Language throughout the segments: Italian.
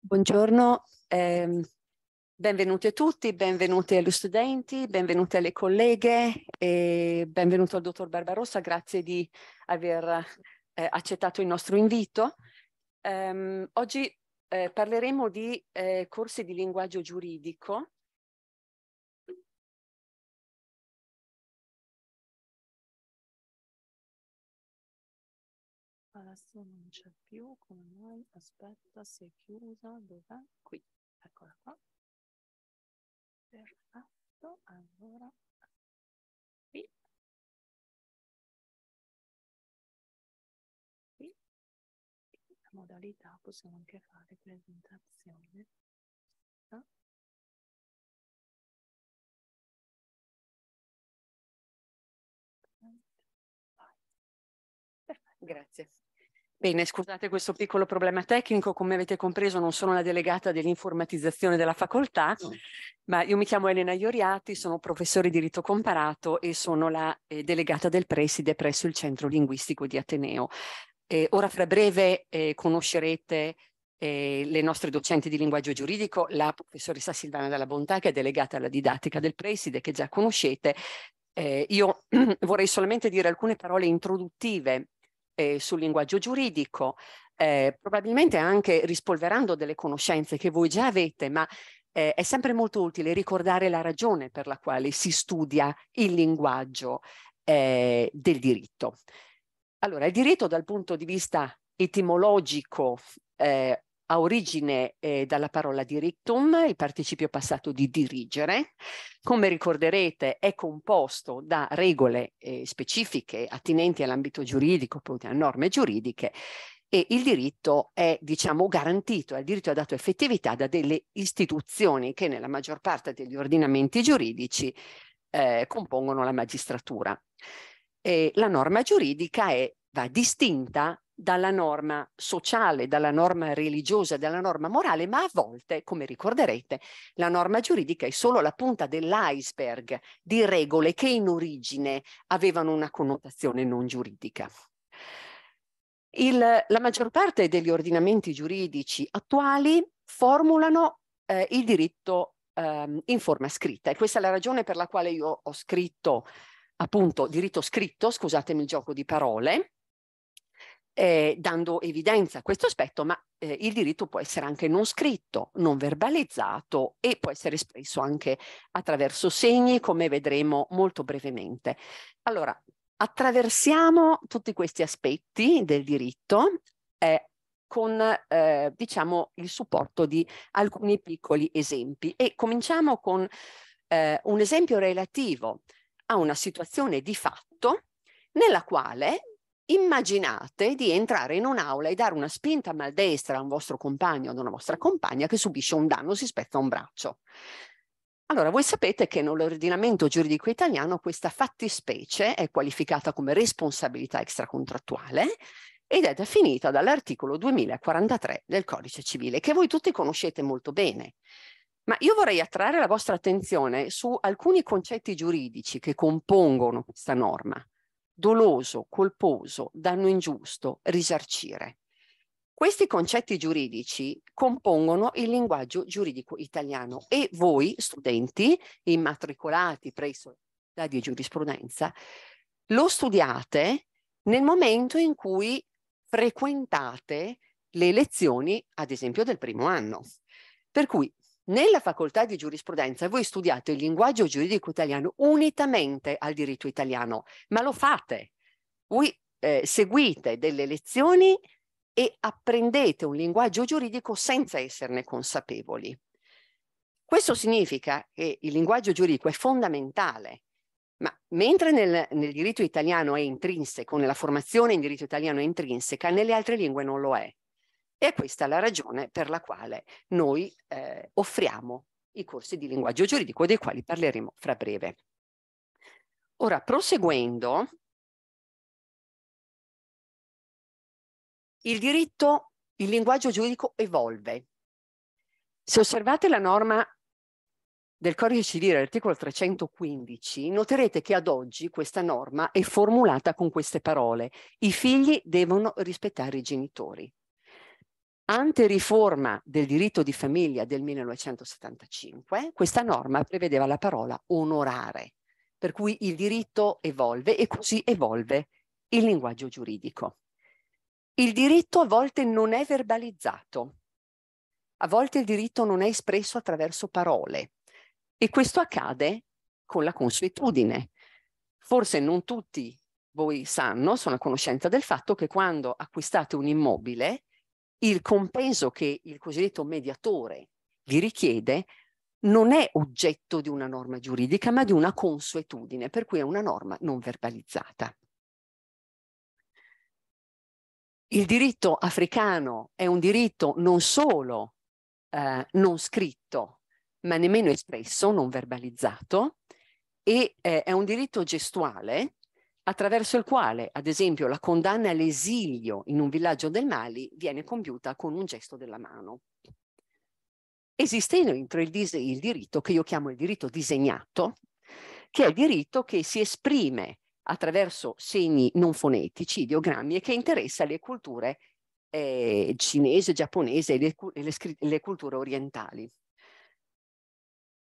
Buongiorno, eh, benvenuti a tutti, benvenuti agli studenti, benvenuti alle colleghe e benvenuto al dottor Barbarossa, grazie di aver eh, accettato il nostro invito. Um, oggi eh, parleremo di eh, corsi di linguaggio giuridico adesso non c'è più, come mai? Aspetta, si è chiusa, dov'è? Qui, eccola qua. Perfetto, allora, qui. Qui, la modalità possiamo anche fare presentazione. Ah. Grazie. Bene, scusate questo piccolo problema tecnico, come avete compreso non sono la delegata dell'informatizzazione della facoltà, ma io mi chiamo Elena Ioriati, sono professore di diritto comparato e sono la eh, delegata del preside presso il Centro Linguistico di Ateneo. Eh, ora fra breve eh, conoscerete eh, le nostre docenti di linguaggio giuridico, la professoressa Silvana Dalla Bontà che è delegata alla didattica del preside che già conoscete. Eh, io vorrei solamente dire alcune parole introduttive eh, sul linguaggio giuridico, eh, probabilmente anche rispolverando delle conoscenze che voi già avete, ma eh, è sempre molto utile ricordare la ragione per la quale si studia il linguaggio eh, del diritto. Allora, il diritto dal punto di vista etimologico eh, ha origine eh, dalla parola diritum, il participio passato di dirigere. Come ricorderete è composto da regole eh, specifiche attinenti all'ambito giuridico, poi a norme giuridiche, e il diritto è diciamo garantito, il diritto è dato effettività da delle istituzioni che nella maggior parte degli ordinamenti giuridici eh, compongono la magistratura. E la norma giuridica è, va distinta dalla norma sociale, dalla norma religiosa, dalla norma morale, ma a volte, come ricorderete, la norma giuridica è solo la punta dell'iceberg di regole che in origine avevano una connotazione non giuridica. Il, la maggior parte degli ordinamenti giuridici attuali formulano eh, il diritto eh, in forma scritta e questa è la ragione per la quale io ho scritto appunto diritto scritto, scusatemi il gioco di parole, eh, dando evidenza a questo aspetto, ma eh, il diritto può essere anche non scritto, non verbalizzato e può essere espresso anche attraverso segni, come vedremo molto brevemente. Allora, attraversiamo tutti questi aspetti del diritto eh, con eh, diciamo il supporto di alcuni piccoli esempi e cominciamo con eh, un esempio relativo a una situazione di fatto nella quale Immaginate di entrare in un'aula e dare una spinta maldestra a un vostro compagno o ad una vostra compagna che subisce un danno, si spezza un braccio. Allora, voi sapete che nell'ordinamento giuridico italiano questa fattispecie è qualificata come responsabilità extracontrattuale ed è definita dall'articolo 2043 del Codice Civile, che voi tutti conoscete molto bene. Ma io vorrei attrarre la vostra attenzione su alcuni concetti giuridici che compongono questa norma doloso, colposo, danno ingiusto, risarcire. Questi concetti giuridici compongono il linguaggio giuridico italiano e voi, studenti immatricolati presso la di giurisprudenza, lo studiate nel momento in cui frequentate le lezioni, ad esempio, del primo anno. Per cui nella facoltà di giurisprudenza voi studiate il linguaggio giuridico italiano unitamente al diritto italiano, ma lo fate. Voi eh, seguite delle lezioni e apprendete un linguaggio giuridico senza esserne consapevoli. Questo significa che il linguaggio giuridico è fondamentale, ma mentre nel, nel, diritto italiano è intrinseco, nella formazione in diritto italiano è intrinseca, nelle altre lingue non lo è. E questa è la ragione per la quale noi eh, offriamo i corsi di linguaggio giuridico dei quali parleremo fra breve. Ora, proseguendo, il diritto, il linguaggio giuridico evolve. Se osservate la norma del codice civile, l'articolo 315, noterete che ad oggi questa norma è formulata con queste parole. I figli devono rispettare i genitori anteriforma del diritto di famiglia del 1975, questa norma prevedeva la parola onorare, per cui il diritto evolve e così evolve il linguaggio giuridico. Il diritto a volte non è verbalizzato, a volte il diritto non è espresso attraverso parole e questo accade con la consuetudine. Forse non tutti voi sanno, sono a conoscenza del fatto che quando acquistate un immobile, il compenso che il cosiddetto mediatore vi richiede non è oggetto di una norma giuridica, ma di una consuetudine, per cui è una norma non verbalizzata. Il diritto africano è un diritto non solo eh, non scritto, ma nemmeno espresso, non verbalizzato, e eh, è un diritto gestuale attraverso il quale, ad esempio, la condanna all'esilio in un villaggio del Mali viene compiuta con un gesto della mano. Esiste dentro il, il, diritto che io chiamo il diritto disegnato, che è il diritto che si esprime attraverso segni non fonetici, ideogrammi, e che interessa le culture eh, cinese, giapponese e le, le, le culture orientali.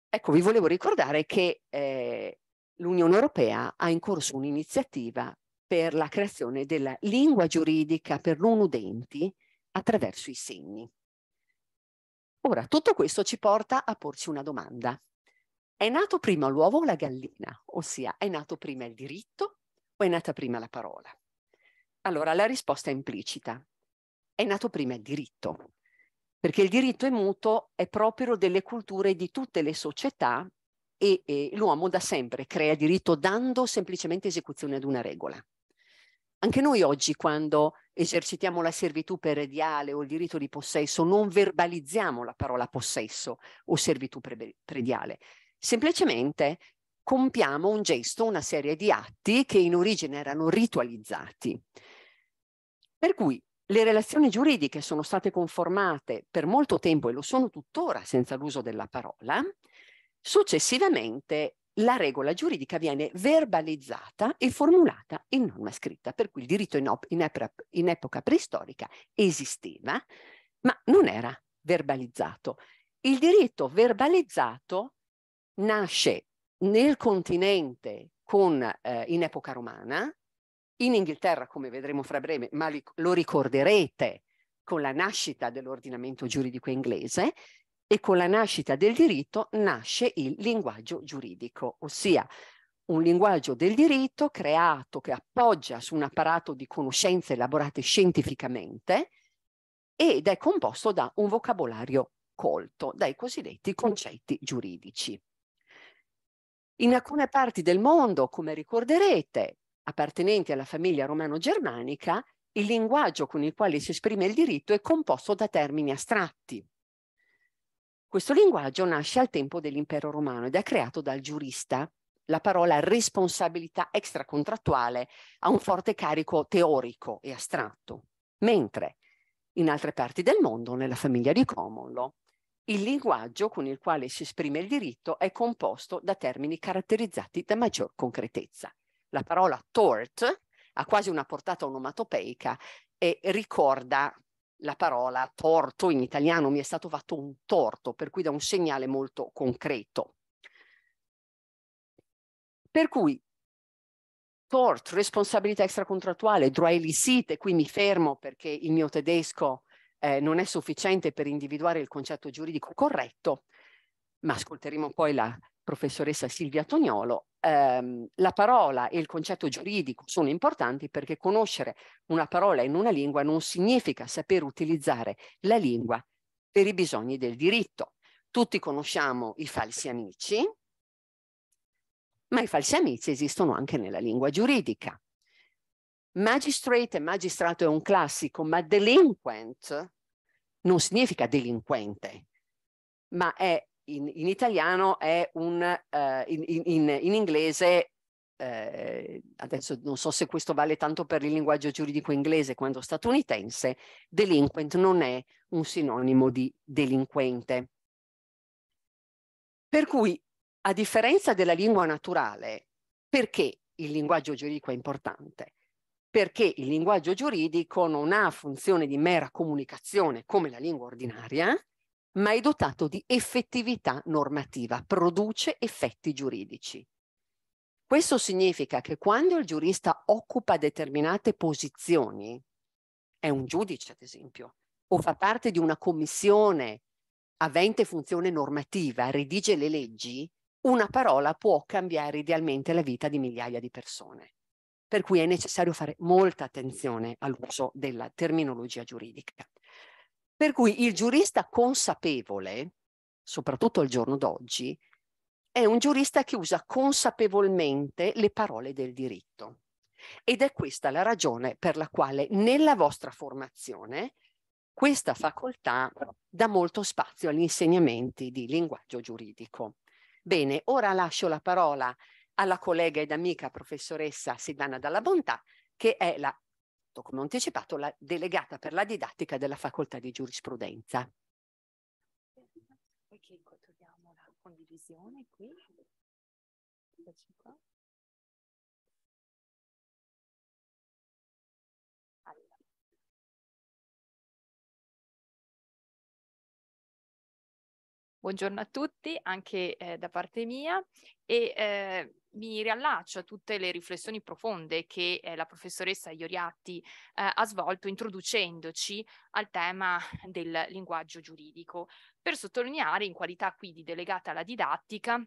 Ecco, vi volevo ricordare che eh, l'Unione Europea ha in corso un'iniziativa per la creazione della lingua giuridica per non udenti attraverso i segni. Ora, tutto questo ci porta a porci una domanda. È nato prima l'uovo o la gallina? Ossia, è nato prima il diritto o è nata prima la parola? Allora, la risposta è implicita. È nato prima il diritto, perché il diritto è muto, è proprio delle culture di tutte le società e, e l'uomo da sempre crea diritto dando semplicemente esecuzione ad una regola. Anche noi oggi quando esercitiamo la servitù prediale o il diritto di possesso non verbalizziamo la parola possesso o servitù pre- prediale, semplicemente compiamo un gesto, una serie di atti che in origine erano ritualizzati. Per cui le relazioni giuridiche sono state conformate per molto tempo e lo sono tuttora senza l'uso della parola, Successivamente la regola giuridica viene verbalizzata e formulata in norma scritta, per cui il diritto in, in, ep in epoca preistorica esisteva, ma non era verbalizzato. Il diritto verbalizzato nasce nel continente con, eh, in epoca romana, in Inghilterra, come vedremo fra breve, ma li, lo ricorderete con la nascita dell'ordinamento giuridico inglese, e con la nascita del diritto nasce il linguaggio giuridico, ossia un linguaggio del diritto creato che appoggia su un apparato di conoscenze elaborate scientificamente ed è composto da un vocabolario colto, dai cosiddetti concetti giuridici. In alcune parti del mondo, come ricorderete, appartenenti alla famiglia romano-germanica, il linguaggio con il quale si esprime il diritto è composto da termini astratti, questo linguaggio nasce al tempo dell'impero romano ed è creato dal giurista. La parola responsabilità extracontrattuale ha un forte carico teorico e astratto, mentre in altre parti del mondo, nella famiglia di Comolo, il linguaggio con il quale si esprime il diritto è composto da termini caratterizzati da maggior concretezza. La parola tort ha quasi una portata onomatopeica e ricorda la parola torto in italiano mi è stato fatto un torto, per cui da un segnale molto concreto. Per cui tort, responsabilità extracontrattuale, droit illicite, qui mi fermo perché il mio tedesco eh, non è sufficiente per individuare il concetto giuridico corretto, ma ascolteremo poi la professoressa Silvia Tognolo ehm, la parola e il concetto giuridico sono importanti perché conoscere una parola in una lingua non significa saper utilizzare la lingua per i bisogni del diritto. Tutti conosciamo i falsi amici, ma i falsi amici esistono anche nella lingua giuridica. Magistrate e magistrato è un classico, ma delinquent non significa delinquente, ma è in, in italiano è un, eh, in, in, in, inglese, eh, adesso non so se questo vale tanto per il linguaggio giuridico inglese quanto statunitense, delinquent non è un sinonimo di delinquente. Per cui, a differenza della lingua naturale, perché il linguaggio giuridico è importante? Perché il linguaggio giuridico non ha funzione di mera comunicazione come la lingua ordinaria, ma è dotato di effettività normativa, produce effetti giuridici. Questo significa che quando il giurista occupa determinate posizioni, è un giudice ad esempio, o fa parte di una commissione avente funzione normativa, redige le leggi, una parola può cambiare idealmente la vita di migliaia di persone. Per cui è necessario fare molta attenzione all'uso della terminologia giuridica. Per cui il giurista consapevole, soprattutto al giorno d'oggi, è un giurista che usa consapevolmente le parole del diritto. Ed è questa la ragione per la quale nella vostra formazione questa facoltà dà molto spazio agli insegnamenti di linguaggio giuridico. Bene, ora lascio la parola alla collega ed amica professoressa Silvana Dalla Bontà, che è la nominato, come ho anticipato, la delegata per la didattica della facoltà di giurisprudenza. Ok, troviamo la condivisione qui. Buongiorno a tutti, anche eh, da parte mia e eh, mi riallaccio a tutte le riflessioni profonde che eh, la professoressa Ioriatti eh, ha svolto introducendoci al tema del linguaggio giuridico, per sottolineare in qualità quindi delegata alla didattica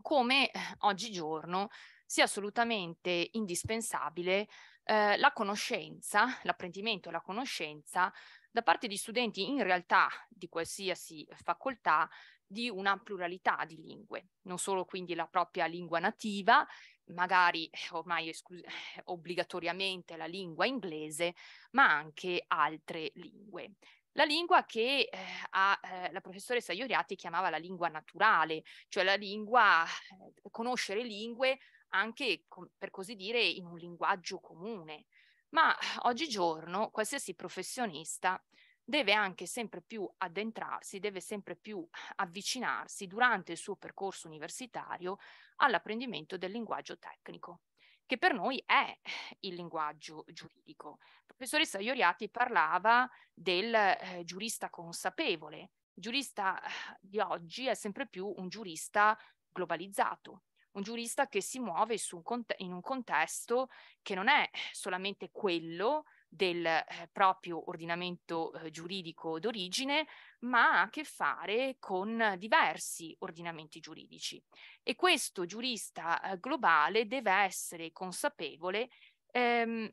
come eh, oggigiorno sia assolutamente indispensabile eh, la conoscenza, l'apprendimento e la conoscenza da parte di studenti in realtà di qualsiasi facoltà di una pluralità di lingue, non solo quindi la propria lingua nativa, magari eh, ormai esclus- eh, obbligatoriamente la lingua inglese, ma anche altre lingue. La lingua che eh, a, eh, la professoressa Ioriati chiamava la lingua naturale, cioè la lingua, eh, conoscere lingue anche com- per così dire in un linguaggio comune. Ma eh, oggigiorno qualsiasi professionista deve anche sempre più addentrarsi, deve sempre più avvicinarsi durante il suo percorso universitario all'apprendimento del linguaggio tecnico che per noi è il linguaggio giuridico. La professoressa Ioriati parlava del eh, giurista consapevole. Il giurista eh, di oggi è sempre più un giurista globalizzato, un giurista che si muove un in un contesto che non è solamente quello del eh, proprio ordinamento eh, giuridico d'origine, ma ha a che fare con diversi ordinamenti giuridici. E questo giurista eh, globale deve essere consapevole ehm,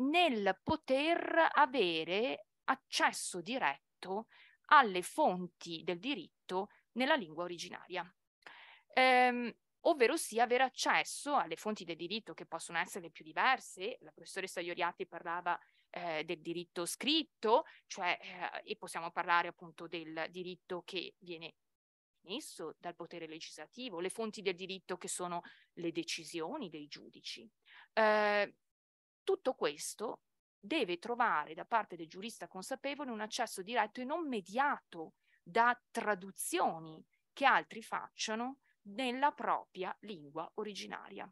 nel poter avere accesso diretto alle fonti del diritto nella lingua originaria. Ehm, ovvero sia avere accesso alle fonti del diritto che possono essere le più diverse. La professoressa Ioriati parlava eh, del diritto scritto, cioè, eh, e possiamo parlare appunto del diritto che viene messo dal potere legislativo, le fonti del diritto che sono le decisioni dei giudici. Eh, tutto questo deve trovare da parte del giurista consapevole un accesso diretto e non mediato da traduzioni che altri facciano nella propria lingua originaria.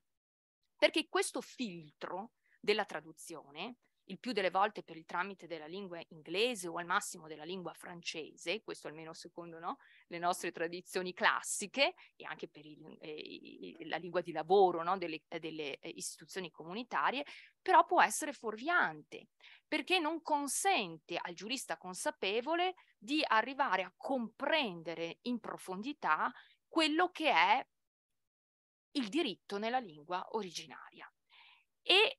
Perché questo filtro della traduzione, il più delle volte per il tramite della lingua inglese o al massimo della lingua francese, questo almeno secondo no, le nostre tradizioni classiche e anche per il, eh, la lingua di lavoro no, delle, delle eh, istituzioni comunitarie, però può essere fuorviante perché non consente al giurista consapevole di arrivare a comprendere in profondità quello che è il diritto nella lingua originaria. E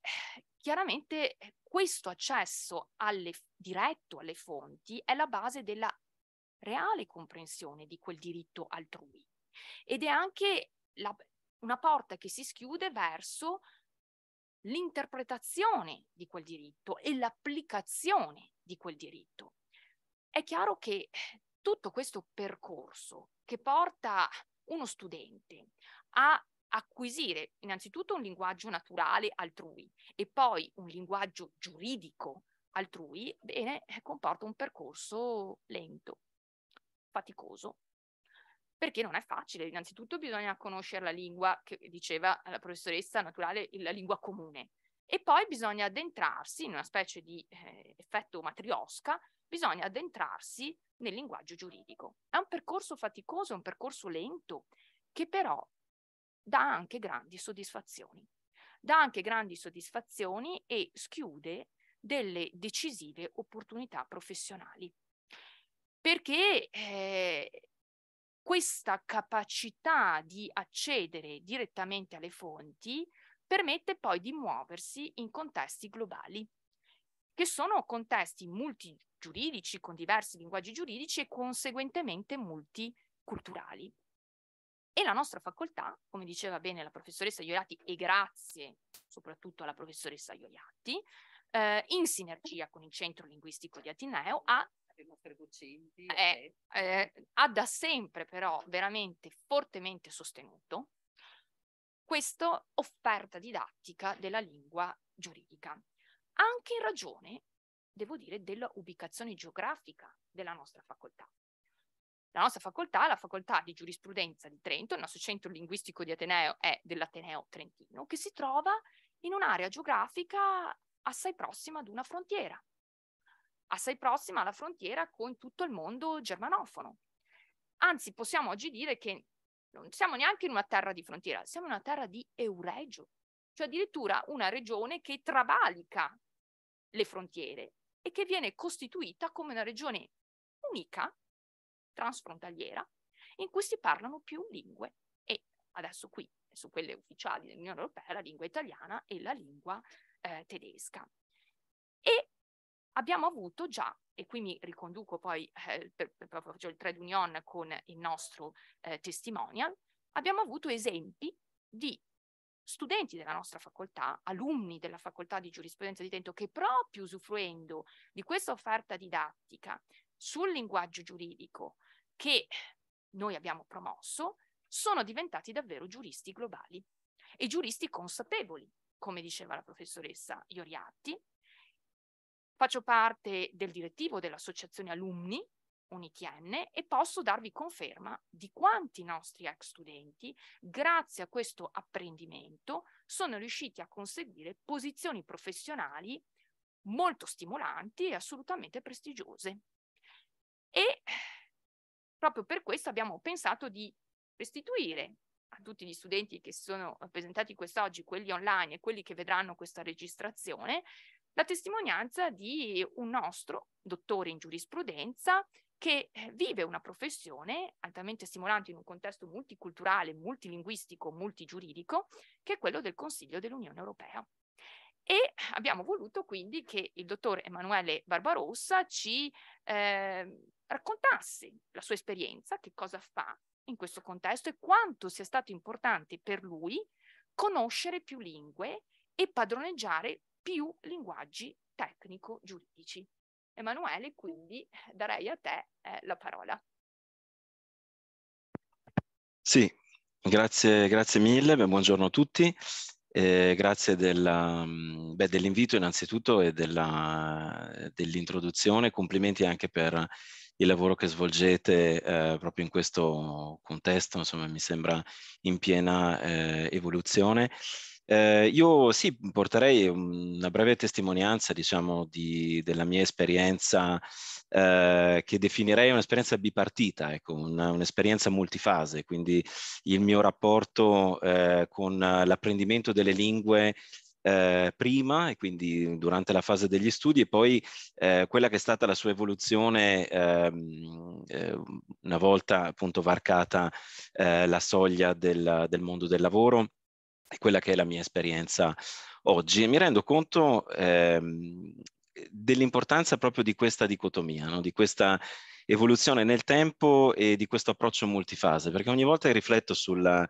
chiaramente questo accesso alle, diretto alle fonti è la base della reale comprensione di quel diritto altrui ed è anche la, una porta che si schiude verso l'interpretazione di quel diritto e l'applicazione di quel diritto. È chiaro che tutto questo percorso che porta uno studente a acquisire innanzitutto un linguaggio naturale altrui e poi un linguaggio giuridico altrui, bene, eh, comporta un percorso lento, faticoso, perché non è facile. Innanzitutto bisogna conoscere la lingua che diceva la professoressa naturale, la lingua comune. E poi bisogna addentrarsi in una specie di eh, effetto matriosca bisogna addentrarsi nel linguaggio giuridico. È un percorso faticoso, è un percorso lento, che però dà anche grandi soddisfazioni. Dà anche grandi soddisfazioni e schiude delle decisive opportunità professionali. Perché eh, questa capacità di accedere direttamente alle fonti permette poi di muoversi in contesti globali, che sono contesti multi, giuridici, con diversi linguaggi giuridici e conseguentemente multiculturali. E la nostra facoltà, come diceva bene la professoressa Ioriatti, e grazie soprattutto alla professoressa Ioriatti, eh, in sinergia con il Centro Linguistico di Ateneo, ha docenti, eh, eh, ha da sempre però veramente fortemente sostenuto questa offerta didattica della lingua giuridica, anche in ragione devo dire, della ubicazione geografica della nostra facoltà. La nostra facoltà, la facoltà di giurisprudenza di Trento, il nostro centro linguistico di Ateneo è dell'Ateneo Trentino, che si trova in un'area geografica assai prossima ad una frontiera, assai prossima alla frontiera con tutto il mondo germanofono. Anzi, possiamo oggi dire che non siamo neanche in una terra di frontiera, siamo in una terra di euregio, cioè addirittura una regione che travalica le frontiere e che viene costituita come una regione unica, transfrontaliera, in cui si parlano più lingue e adesso qui su quelle ufficiali dell'Unione Europea la lingua italiana e la lingua eh, tedesca. E abbiamo avuto già, e qui mi riconduco poi, eh, per, per, faccio il trade union con il nostro eh, testimonial, abbiamo avuto esempi di studenti della nostra facoltà, alunni della facoltà di giurisprudenza di Trento, che proprio usufruendo di questa offerta didattica sul linguaggio giuridico che noi abbiamo promosso, sono diventati davvero giuristi globali e giuristi consapevoli, come diceva la professoressa Ioriatti. Faccio parte del direttivo dell'associazione alumni un ITN e posso darvi conferma di quanti nostri ex studenti, grazie a questo apprendimento, sono riusciti a conseguire posizioni professionali molto stimolanti e assolutamente prestigiose. E proprio per questo abbiamo pensato di restituire a tutti gli studenti che si sono presentati quest'oggi, quelli online e quelli che vedranno questa registrazione, la testimonianza di un nostro dottore in giurisprudenza che eh, vive una professione altamente stimolante in un contesto multiculturale, multilinguistico, multigiuridico, che è quello del Consiglio dell'Unione Europea. E abbiamo voluto quindi che il dottor Emanuele Barbarossa ci eh, raccontasse la sua esperienza, che cosa fa in questo contesto e quanto sia stato importante per lui conoscere più lingue e padroneggiare più linguaggi tecnico-giuridici. Emanuele, quindi darei a te eh, la parola. Sì, grazie, grazie mille, beh, buongiorno a tutti. Eh, grazie dell'invito innanzitutto e dell'introduzione, complimenti anche per il lavoro che svolgete eh, proprio in questo contesto, insomma mi sembra in piena eh, evoluzione eh, io sì, porterei una breve testimonianza, diciamo, di, della mia esperienza eh, che definirei un'esperienza bipartita, ecco, una, un'esperienza multifase, quindi il mio rapporto eh, con l'apprendimento delle lingue eh, prima e quindi durante la fase degli studi e poi eh, quella che è stata la sua evoluzione ehm, eh, una volta appunto varcata eh, la soglia del, del mondo del lavoro è quella che è la mia esperienza oggi e mi rendo conto ehm, dell'importanza proprio di questa dicotomia, no? di questa evoluzione nel tempo e di questo approccio multifase, perché ogni volta che rifletto sulla,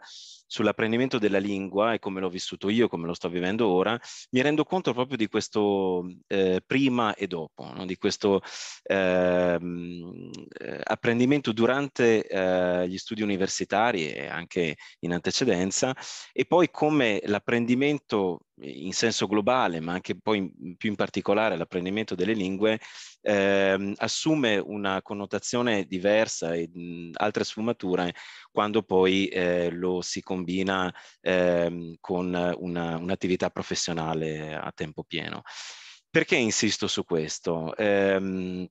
sull'apprendimento della lingua e come l'ho vissuto io, come lo sto vivendo ora, mi rendo conto proprio di questo eh, prima e dopo, no? di questo ehm, eh, apprendimento durante eh, gli studi universitari e anche in antecedenza e poi come l'apprendimento in senso globale, ma anche poi in, più in particolare l'apprendimento delle lingue eh, assume una connotazione diversa e mh, mhmm, altre sfumature quando poi eh, lo si combina eh, con una, un'attività professionale a tempo pieno. Perché insisto su questo? Ehm,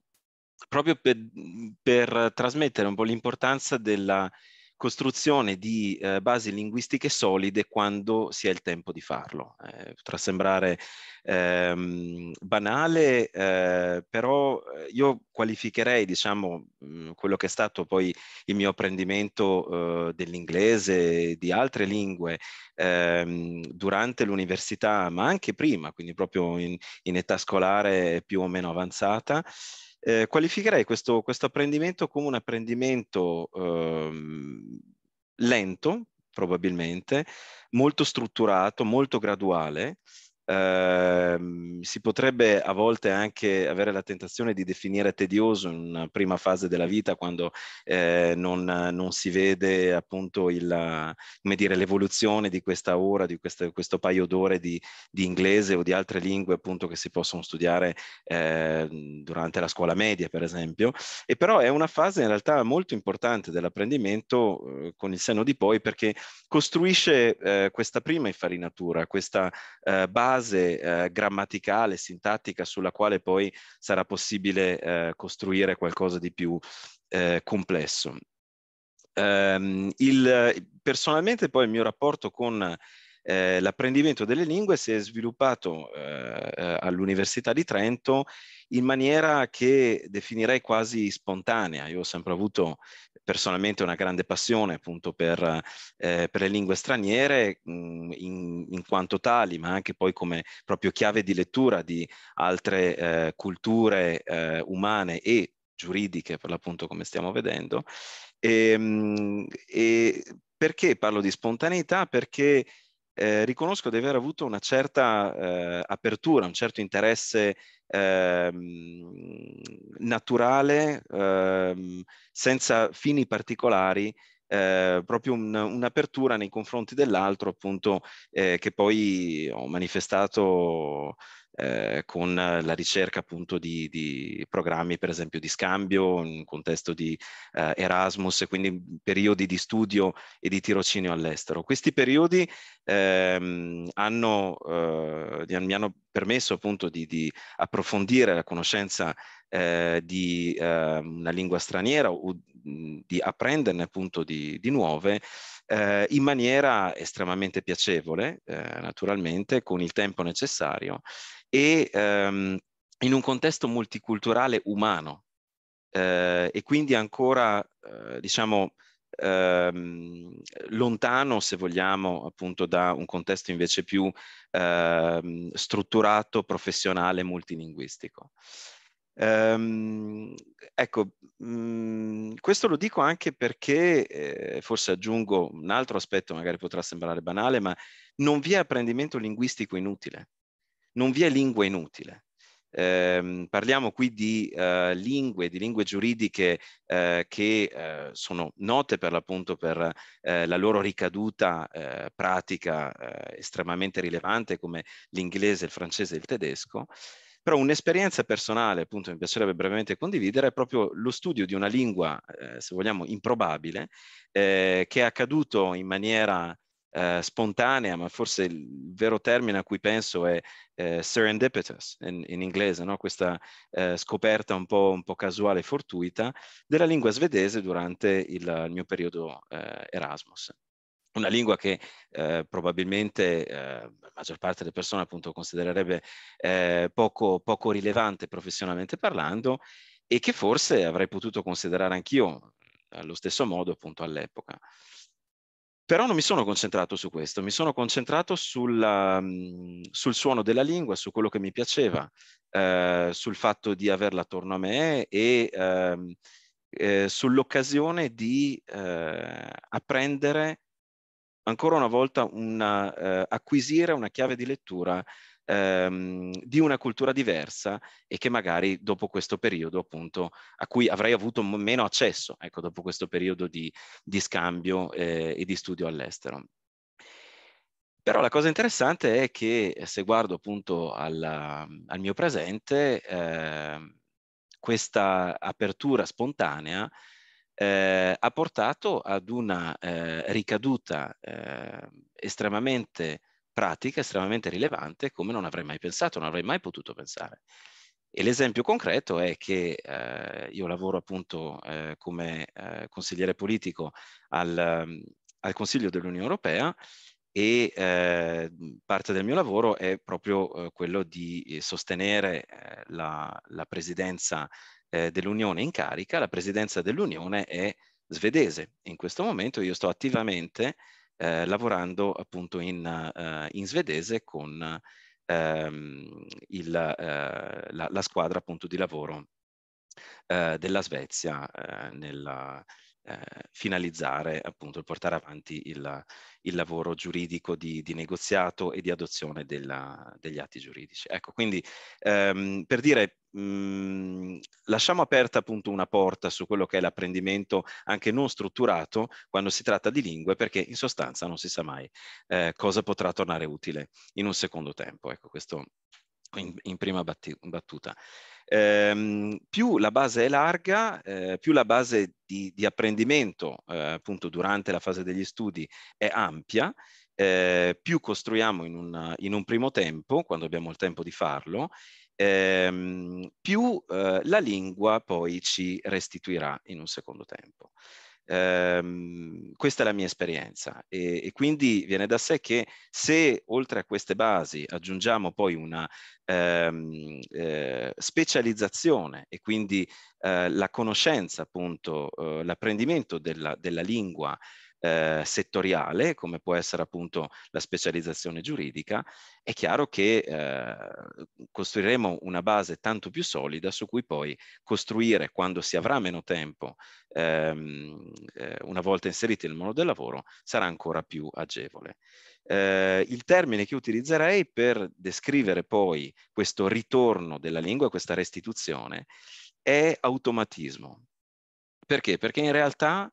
proprio per, mhmm, per trasmettere un po' l'importanza della costruzione di eh, basi linguistiche solide quando si ha il tempo di farlo. Eh, potrà sembrare ehm, banale, eh, però eh, io qualificherei diciamo, mh, mm, quello che è stato poi il mio apprendimento eh, dell'inglese e di altre lingue ehm, durante l'università, ma anche prima, quindi proprio in, in età scolare più o meno avanzata, eh, qualificherei questo, questo, apprendimento come un apprendimento ehm, lento, probabilmente, molto strutturato, molto graduale, Ehm, si potrebbe a volte anche avere la tentazione di definire tedioso in una prima fase della vita quando eh, non, non, si vede appunto il, dire, l'evoluzione di questa ora, di questo, questo paio d'ore di, di, inglese o di altre lingue appunto che si possono studiare eh, durante la scuola media per esempio, e però è una fase in realtà molto importante dell'apprendimento eh, con il senno di poi perché costruisce eh, questa prima infarinatura, questa eh, base base eh, grammaticale, sintattica sulla quale poi sarà possibile eh, costruire qualcosa di più eh, complesso. Um, il, personalmente poi il mio rapporto con eh, l'apprendimento delle lingue si è sviluppato eh, eh, all'Università di Trento in maniera che definirei quasi spontanea. Io ho sempre avuto personalmente una grande passione appunto per, eh, per le lingue straniere mh, mm, in, in, quanto tali, ma anche poi come proprio chiave di lettura di altre eh, culture eh, umane e giuridiche, per l'appunto come stiamo vedendo. E, ehm, mh, e perché parlo di spontaneità? Perché eh, riconosco di aver avuto una certa eh, apertura, un certo interesse ehm, naturale, ehm, senza fini particolari, eh, proprio un, un'apertura nei confronti dell'altro, appunto, eh, che poi ho manifestato eh, con eh, la ricerca appunto di, di, programmi per esempio di scambio in contesto di eh, Erasmus e quindi periodi di studio e di tirocinio all'estero. Questi periodi ehm, hanno, eh, mi hanno permesso appunto di, di approfondire la conoscenza eh, di eh, una lingua straniera o di apprenderne appunto di, di nuove eh, in maniera estremamente piacevole, eh, naturalmente, con il tempo necessario e ehm, in un contesto multiculturale umano eh, e quindi ancora, eh, diciamo, ehm, lontano, se vogliamo, appunto da un contesto invece più ehm, strutturato, professionale, multilinguistico. Um, ecco, mh, mhmm, questo lo dico anche perché, eh, forse aggiungo un altro aspetto, magari potrà sembrare banale, ma non vi è apprendimento linguistico inutile, non vi è lingua inutile. Eh, parliamo qui di eh, lingue, di lingue giuridiche eh, che eh, sono note per l'appunto per eh, la loro ricaduta eh, pratica estremamente rilevante come l'inglese, il francese e il tedesco, però un'esperienza personale, appunto, mi piacerebbe brevemente condividere, è proprio lo studio di una lingua, eh, se vogliamo, improbabile, eh, che è accaduto in maniera eh, spontanea, ma forse il vero termine a cui penso è eh, serendipitous in, in inglese, no? questa eh, scoperta un po', un po', casuale e fortuita della lingua svedese durante il, il mio periodo eh, Erasmus una lingua che eh, probabilmente eh, la maggior parte delle persone appunto considererebbe eh, poco, poco, rilevante professionalmente parlando e che forse avrei potuto considerare anch'io allo stesso modo appunto all'epoca. Però non mi sono concentrato su questo, mi sono concentrato sulla, sul suono della lingua, su quello che mi piaceva, eh, sul fatto di averla attorno a me e ehm, eh, sull'occasione di eh, apprendere ancora una volta una, eh, acquisire una chiave di lettura ehm, di una cultura diversa e che magari dopo questo periodo appunto a cui avrei avuto meno accesso, ecco, dopo questo periodo di, di scambio eh, e di studio all'estero. Però la cosa interessante è che eh, se guardo appunto alla, al mio presente, eh, questa apertura spontanea eh, ha portato ad una eh, ricaduta eh, estremamente pratica, estremamente rilevante, come non avrei mai pensato, non avrei mai potuto pensare. E l'esempio concreto è che eh, io lavoro appunto eh, come eh, consigliere politico al, ehm, al Consiglio dell'Unione Europea e eh, parte del mio lavoro è proprio eh, quello di eh, sostenere eh, la, la presidenza eh, dell'Unione in carica, la presidenza dell'Unione è svedese. In questo momento io sto attivamente eh, lavorando appunto in, uh, in svedese con ehm, il, eh, la, la, squadra appunto di lavoro eh, della Svezia eh, nella, eh, finalizzare, appunto, portare avanti il, il lavoro giuridico di, di, negoziato e di adozione della, degli atti giuridici. Ecco, quindi ehm, per dire, mh, mm, lasciamo aperta appunto una porta su quello che è l'apprendimento anche non strutturato quando si tratta di lingue, perché in sostanza non si sa mai eh, cosa potrà tornare utile in un secondo tempo. Ecco, questo in, in prima batti, battuta. Ehm, più la base è larga, eh, più la base di, di apprendimento eh, appunto durante la fase degli studi è ampia, eh, più costruiamo in, una, in un primo tempo, quando abbiamo il tempo di farlo, ehm, più eh, la lingua poi ci restituirà in un secondo tempo. Ehm, questa è la mia esperienza e, e, quindi viene da sé che se oltre a queste basi aggiungiamo poi una ehm, eh, specializzazione e quindi eh, la conoscenza appunto, eh, l'apprendimento della, della lingua eh, settoriale, come può essere appunto la specializzazione giuridica, è chiaro che eh, costruiremo una base tanto più solida su cui poi costruire, quando si avrà meno tempo, ehm, eh, una volta inseriti nel mondo del lavoro, sarà ancora più agevole. Eh, il termine che utilizzerei per descrivere poi questo ritorno della lingua, questa restituzione, è automatismo. Perché? Perché in realtà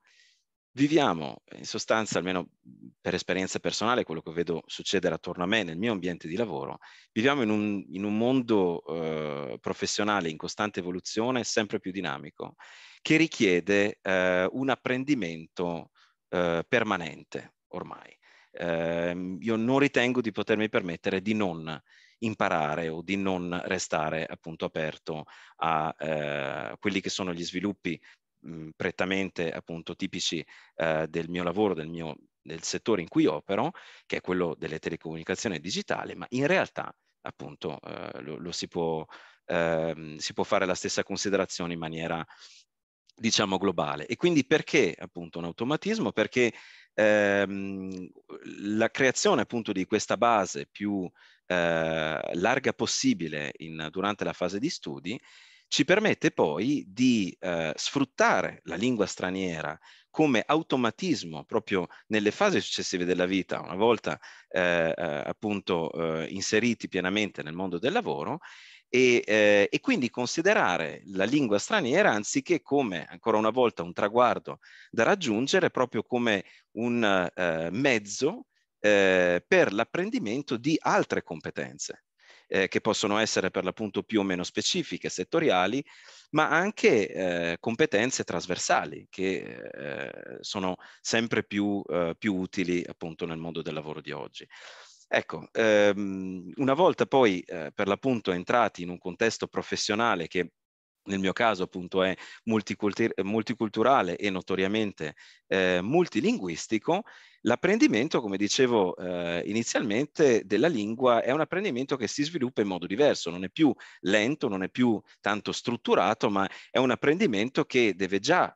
Viviamo, eh, in sostanza, almeno mhmm, per esperienza personale, quello che vedo succedere attorno a me nel mio ambiente di lavoro, viviamo in un, in un mondo eh, professionale in costante evoluzione, sempre più dinamico, che richiede eh, un apprendimento eh, permanente ormai. Ehm, io non ritengo di potermi permettere di non imparare o di non restare appunto aperto a eh, quelli che sono gli sviluppi mh, mhmm, prettamente appunto tipici eh, del mio lavoro, del, mio, del settore in cui opero, che è quello delle telecomunicazioni digitali, ma in realtà appunto eh, lo, lo si, può, eh, si può fare la stessa considerazione in maniera diciamo globale. E quindi perché appunto un automatismo? Perché ehm, la creazione appunto di questa base più eh, larga possibile in, durante la fase di studi ci permette poi di eh, sfruttare la lingua straniera come automatismo proprio nelle fasi successive della vita, una volta eh, eh, appunto eh, inseriti pienamente nel mondo del lavoro, e, eh, e, quindi considerare la lingua straniera anziché come ancora una volta un traguardo da raggiungere, proprio come un eh, mezzo eh, per l'apprendimento di altre competenze eh, che possono essere per l'appunto più o meno specifiche, settoriali, ma anche eh, competenze trasversali che eh, sono sempre più, eh, più utili appunto nel mondo del lavoro di oggi. Ecco, ehm, una volta poi eh, per l'appunto entrati in un contesto professionale che nel mio caso appunto è multiculturale e notoriamente eh, multilinguistico, l'apprendimento, come dicevo eh, inizialmente, della lingua è un apprendimento che si sviluppa in modo diverso, non è più lento, non è più tanto strutturato, ma è un apprendimento che deve già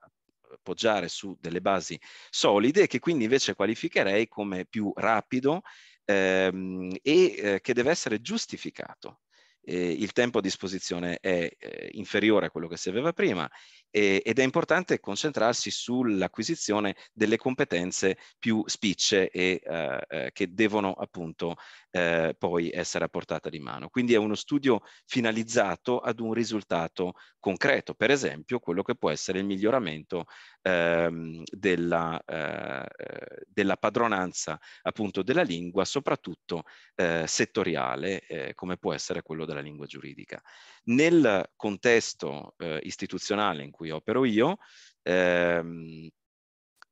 poggiare su delle basi solide che quindi invece qualificherei come più rapido ehm, e eh, che deve essere giustificato eh, il tempo a disposizione è eh, inferiore a quello che si aveva prima eh, ed è importante concentrarsi sull'acquisizione delle competenze più spicce e eh, eh, che devono appunto eh, poi essere a portata di mano. Quindi è uno studio finalizzato ad un risultato concreto, per esempio quello che può essere il miglioramento ehm, della, eh, eh, della, padronanza appunto della lingua, soprattutto eh, settoriale, eh, come può essere quello della lingua giuridica. Nel contesto eh, istituzionale in cui opero io, ehm,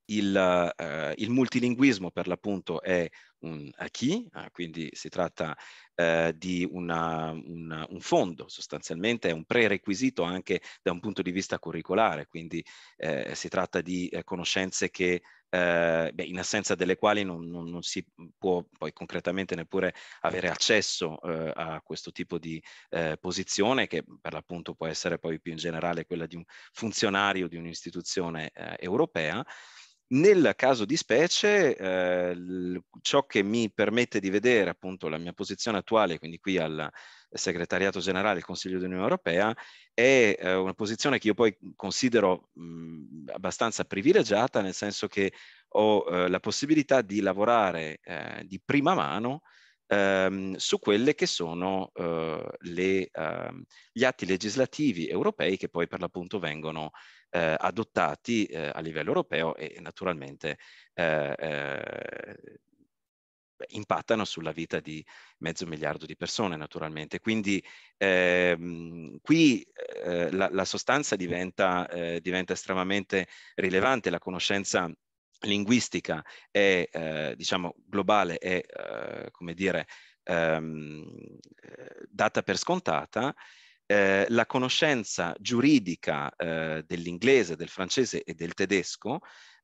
il, eh, il, multilinguismo per l'appunto è un acquis, eh, ah, quindi si tratta eh, di una, una, un fondo, sostanzialmente è un prerequisito anche da un punto di vista curricolare, quindi eh, si tratta di eh, conoscenze che eh, beh, in assenza delle quali non, non, non, si può poi concretamente neppure avere accesso eh, a questo tipo di eh, posizione che per l'appunto può essere poi più in generale quella di un funzionario di un'istituzione eh, europea nel caso di specie, eh, ciò che mi permette di vedere appunto la mia posizione attuale, quindi qui al segretariato generale del Consiglio dell'Unione Europea, è eh, una posizione che io poi considero mh, abbastanza privilegiata, nel senso che ho eh, la possibilità di lavorare eh, di prima mano ehm, su quelle che sono eh, le, ehm, gli atti legislativi europei che poi per l'appunto vengono eh, adottati eh, a livello europeo e naturalmente eh, eh, impattano sulla vita di mezzo miliardo di persone naturalmente. Quindi ehm, qui eh, la, la, sostanza diventa, eh, diventa, estremamente rilevante, la conoscenza linguistica è eh, diciamo globale, è eh, come dire ehm, data per scontata eh, la conoscenza giuridica eh, dell'inglese, del francese e del tedesco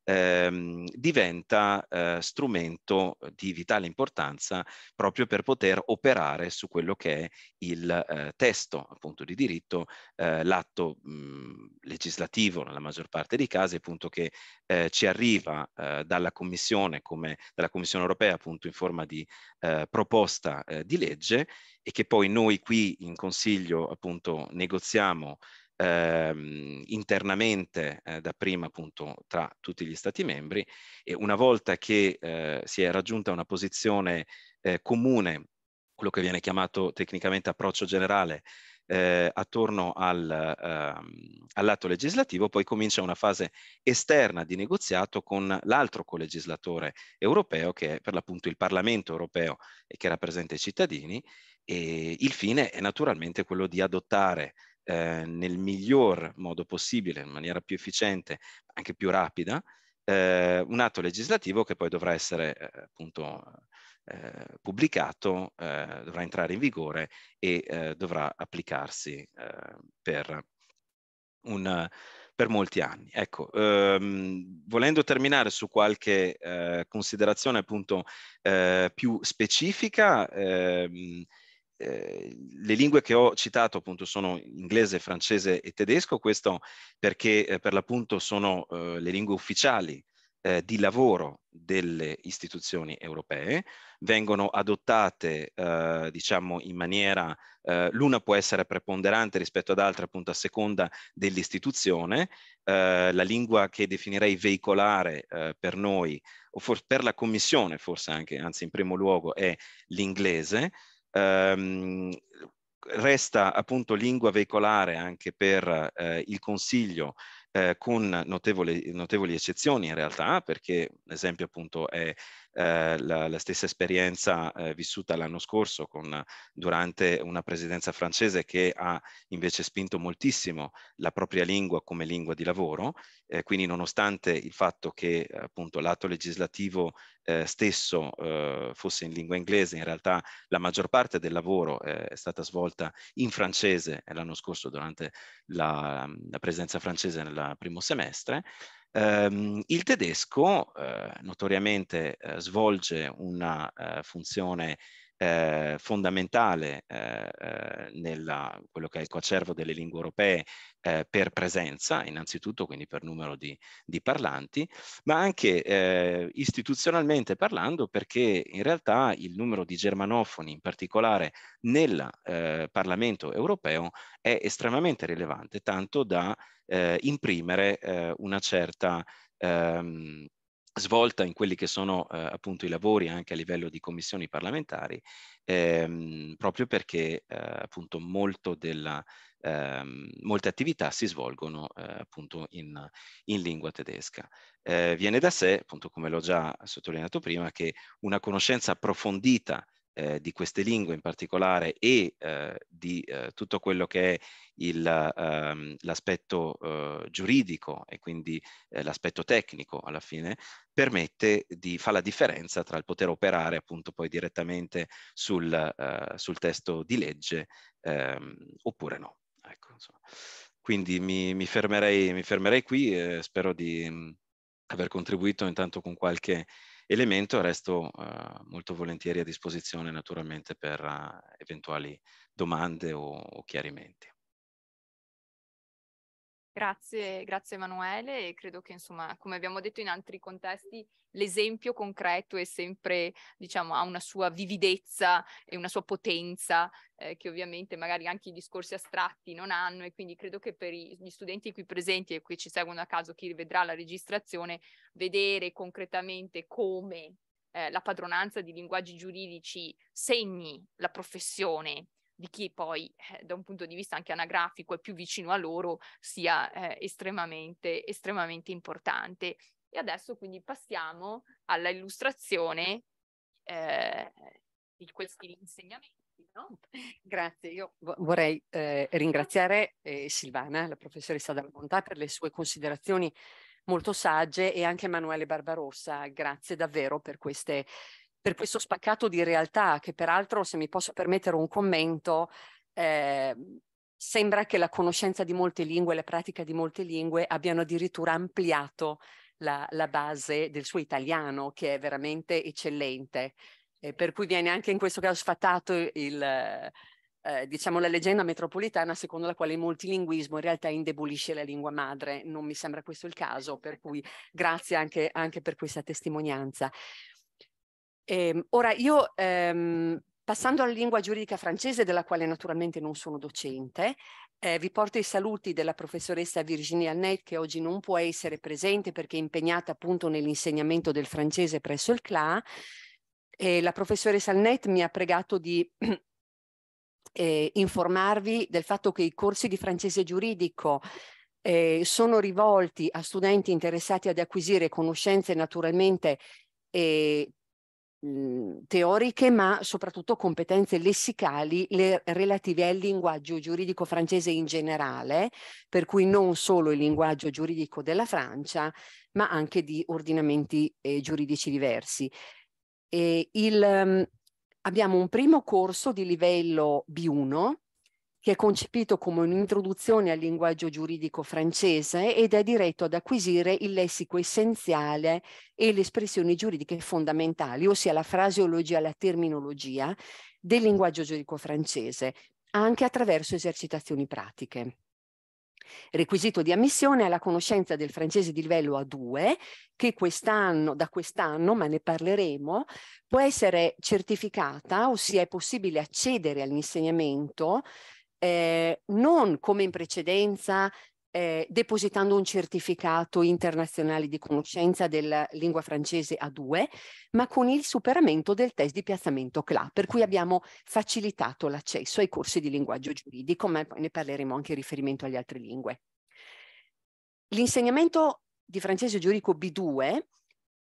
ehm, diventa eh, strumento di vitale importanza proprio per poter operare su quello che è il eh, testo appunto di diritto, eh, l'atto mm, legislativo nella maggior parte dei casi appunto che eh, ci arriva eh, dalla Commissione, come dalla Commissione europea appunto in forma di eh, proposta di legge e che poi noi qui in Consiglio appunto negoziamo ehm, internamente eh, dapprima appunto tra tutti gli Stati membri e una volta che eh, si è raggiunta una posizione eh, comune, quello che viene chiamato tecnicamente approccio generale, eh, attorno al, ehm, all'atto legislativo, poi comincia una fase esterna di negoziato con l'altro colegislatore europeo che è per l'appunto il Parlamento europeo e che rappresenta i cittadini e il fine è naturalmente quello di adottare eh, nel miglior modo possibile, in maniera più efficiente, anche più rapida, eh, un atto legislativo che poi dovrà essere eh, appunto eh, pubblicato, eh, dovrà entrare in vigore e dovrà applicarsi per, un, per molti anni. Ecco, ehm, volendo terminare su qualche considerazione appunto più specifica, ehm, Ehm, le lingue che ho citato appunto sono inglese, francese e tedesco, questo perché eh, per l'appunto sono eh, le lingue ufficiali eh, di lavoro delle istituzioni europee, vengono adottate eh, diciamo in maniera, eh, l'una può essere preponderante rispetto ad altra appunto a seconda dell'istituzione, eh, la lingua che definirei veicolare eh, per noi o for- per la Commissione forse anche, anzi in primo luogo è l'inglese, Ehm, resta appunto lingua veicolare anche per eh, il Consiglio eh, con notevoli, notevoli eccezioni in realtà, perché l'esempio appunto è eh, la, la, stessa esperienza eh, vissuta l'anno scorso con, durante una presidenza francese che ha invece spinto moltissimo la propria lingua come lingua di lavoro, eh, quindi nonostante il fatto che appunto l'atto legislativo eh, stesso eh, fosse in lingua inglese, in realtà la maggior parte del lavoro eh, è stata svolta in francese l'anno scorso durante la, la presidenza francese nel primo semestre, Um, il tedesco eh, notoriamente eh, svolge una eh, funzione eh, fondamentale eh, eh, nella quello che è il coacervo delle lingue europee eh, per presenza, innanzitutto quindi per numero di, di parlanti, ma anche eh, istituzionalmente parlando perché in realtà il numero di germanofoni in particolare nel eh, Parlamento europeo è estremamente rilevante, tanto da eh, imprimere eh, una certa ehm, svolta in quelli che sono eh, appunto i lavori anche a livello di commissioni parlamentari, ehm, proprio perché eh, appunto della, ehm, molte attività si svolgono eh, appunto in, in, lingua tedesca. Eh, viene da sé, appunto come l'ho già sottolineato prima, che una conoscenza approfondita eh, di queste lingue in particolare e eh, di eh, tutto quello che è ehm, l'aspetto eh, giuridico e quindi eh, l'aspetto tecnico alla fine permette di fare la differenza tra il poter operare appunto poi direttamente sul, eh, sul testo di legge ehm, oppure no. Ecco, Quindi mi, mi, fermerei, mi, fermerei, qui, spero di mh, aver contribuito intanto con qualche elemento resto eh, molto volentieri a disposizione naturalmente per eh, eventuali domande o, o chiarimenti. Grazie, grazie Emanuele e credo che insomma, come abbiamo detto in altri contesti, l'esempio concreto è sempre, diciamo, ha una sua vividezza e una sua potenza eh, che ovviamente magari anche i discorsi astratti non hanno e quindi credo che per gli studenti qui presenti e qui ci seguono a caso chi vedrà la registrazione, vedere concretamente come eh, la padronanza di linguaggi giuridici segni la professione di chi poi eh, da un punto di vista anche anagrafico è più vicino a loro sia eh, estremamente, estremamente importante. E adesso quindi passiamo alla illustrazione eh, di questi insegnamenti. No? Grazie, io vorrei eh, ringraziare eh, Silvana, la professoressa della Bontà, per le sue considerazioni molto sagge e anche Emanuele Barbarossa, grazie davvero per queste per questo spaccato di realtà che peraltro, se mi posso permettere un commento, eh, sembra che la conoscenza di molte lingue, la pratica di molte lingue abbiano addirittura ampliato la, la base del suo italiano, che è veramente eccellente. Eh, per cui viene anche in questo caso sfatato il, eh, diciamo, la leggenda metropolitana secondo la quale il multilinguismo in realtà indebolisce la lingua madre. Non mi sembra questo il caso, per cui grazie anche, anche per questa testimonianza. Eh, ora io ehm, Passando alla lingua giuridica francese, della quale naturalmente non sono docente, eh, vi porto i saluti della professoressa Virginia Net, che oggi non può essere presente perché è impegnata appunto nell'insegnamento del francese presso il CLA. E la professoressa Net mi ha pregato di eh, informarvi del fatto che i corsi di francese giuridico eh, sono rivolti a studenti interessati ad acquisire conoscenze naturalmente eh, mh, mhmm, teoriche, ma soprattutto competenze lessicali le, relative al linguaggio giuridico francese in generale, per cui non solo il linguaggio giuridico della Francia, ma anche di ordinamenti eh, giuridici diversi. Il, um, abbiamo un primo corso di livello B1 che è concepito come un'introduzione al linguaggio giuridico francese ed è diretto ad acquisire il lessico essenziale e le espressioni giuridiche fondamentali, ossia la fraseologia, la terminologia del linguaggio giuridico francese, anche attraverso esercitazioni pratiche. Requisito di ammissione è la conoscenza del francese di livello A2 che quest'anno, da quest'anno, ma ne parleremo, può essere certificata, ossia è possibile accedere all'insegnamento eh, non come in precedenza eh, depositando un certificato internazionale di conoscenza della lingua francese A2, ma con il superamento del test di piazzamento CLA, per cui abbiamo facilitato l'accesso ai corsi di linguaggio giuridico, ma ne parleremo anche in riferimento alle altre lingue. L'insegnamento di francese giuridico B2,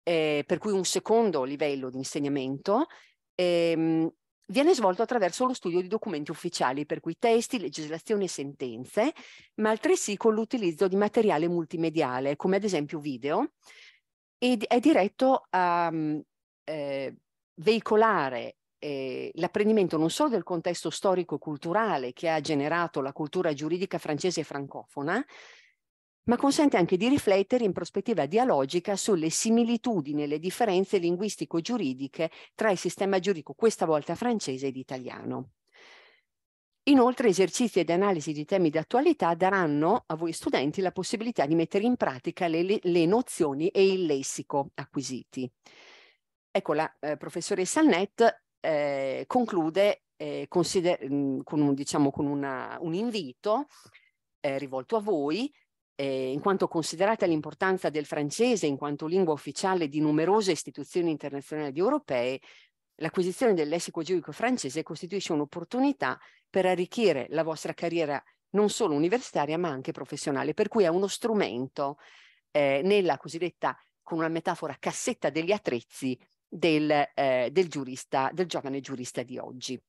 eh, per cui un secondo livello di insegnamento, ehm, viene svolto attraverso lo studio di documenti ufficiali, per cui testi, legislazioni e sentenze, ma altresì con l'utilizzo di materiale multimediale, come ad esempio video, ed è diretto a mm, eh, veicolare eh, l'apprendimento non solo del contesto storico-culturale che ha generato la cultura giuridica francese e francofona, ma consente anche di riflettere in prospettiva dialogica sulle similitudini e le differenze linguistico-giuridiche tra il sistema giuridico, questa volta francese ed italiano. Inoltre esercizi ed analisi di temi d'attualità daranno a voi studenti la possibilità di mettere in pratica le, le, nozioni e il lessico acquisiti. Ecco, la eh, professoressa Annette eh, conclude eh, mm, con, un, diciamo, con una, un invito eh, rivolto a voi eh, in quanto considerata l'importanza del francese in quanto lingua ufficiale di numerose istituzioni internazionali europee, l'acquisizione del lessico giuridico francese costituisce un'opportunità per arricchire la vostra carriera non solo universitaria ma anche professionale, per cui è uno strumento eh, nella cosiddetta, con una metafora, cassetta degli attrezzi del, eh, del, giurista, del giovane giurista di oggi.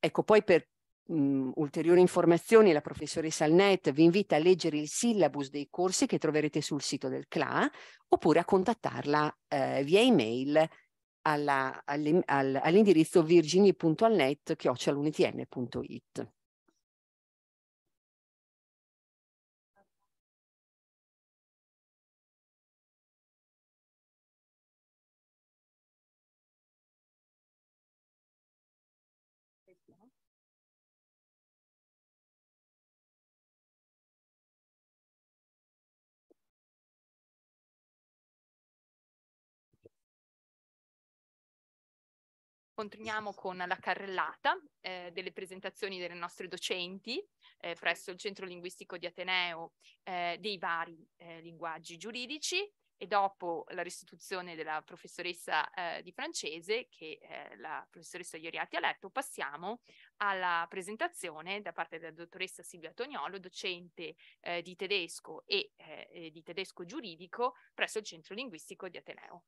Ecco, poi per mh, mhmm, ulteriori informazioni, la professoressa Alnet vi invita a leggere il syllabus dei corsi che troverete sul sito del CLA oppure a contattarla eh, via email all'indirizzo all virginie.alnet chioccialunitn.it. incontriamo con la carrellata eh, delle presentazioni delle nostre docenti eh, presso il Centro Linguistico di Ateneo eh, dei vari eh, linguaggi giuridici e dopo la restituzione della professoressa eh, di francese che eh, la professoressa Ioriati ha letto passiamo alla presentazione da parte della dottoressa Silvia Tognolo docente di tedesco e di tedesco giuridico presso il Centro Linguistico di Ateneo.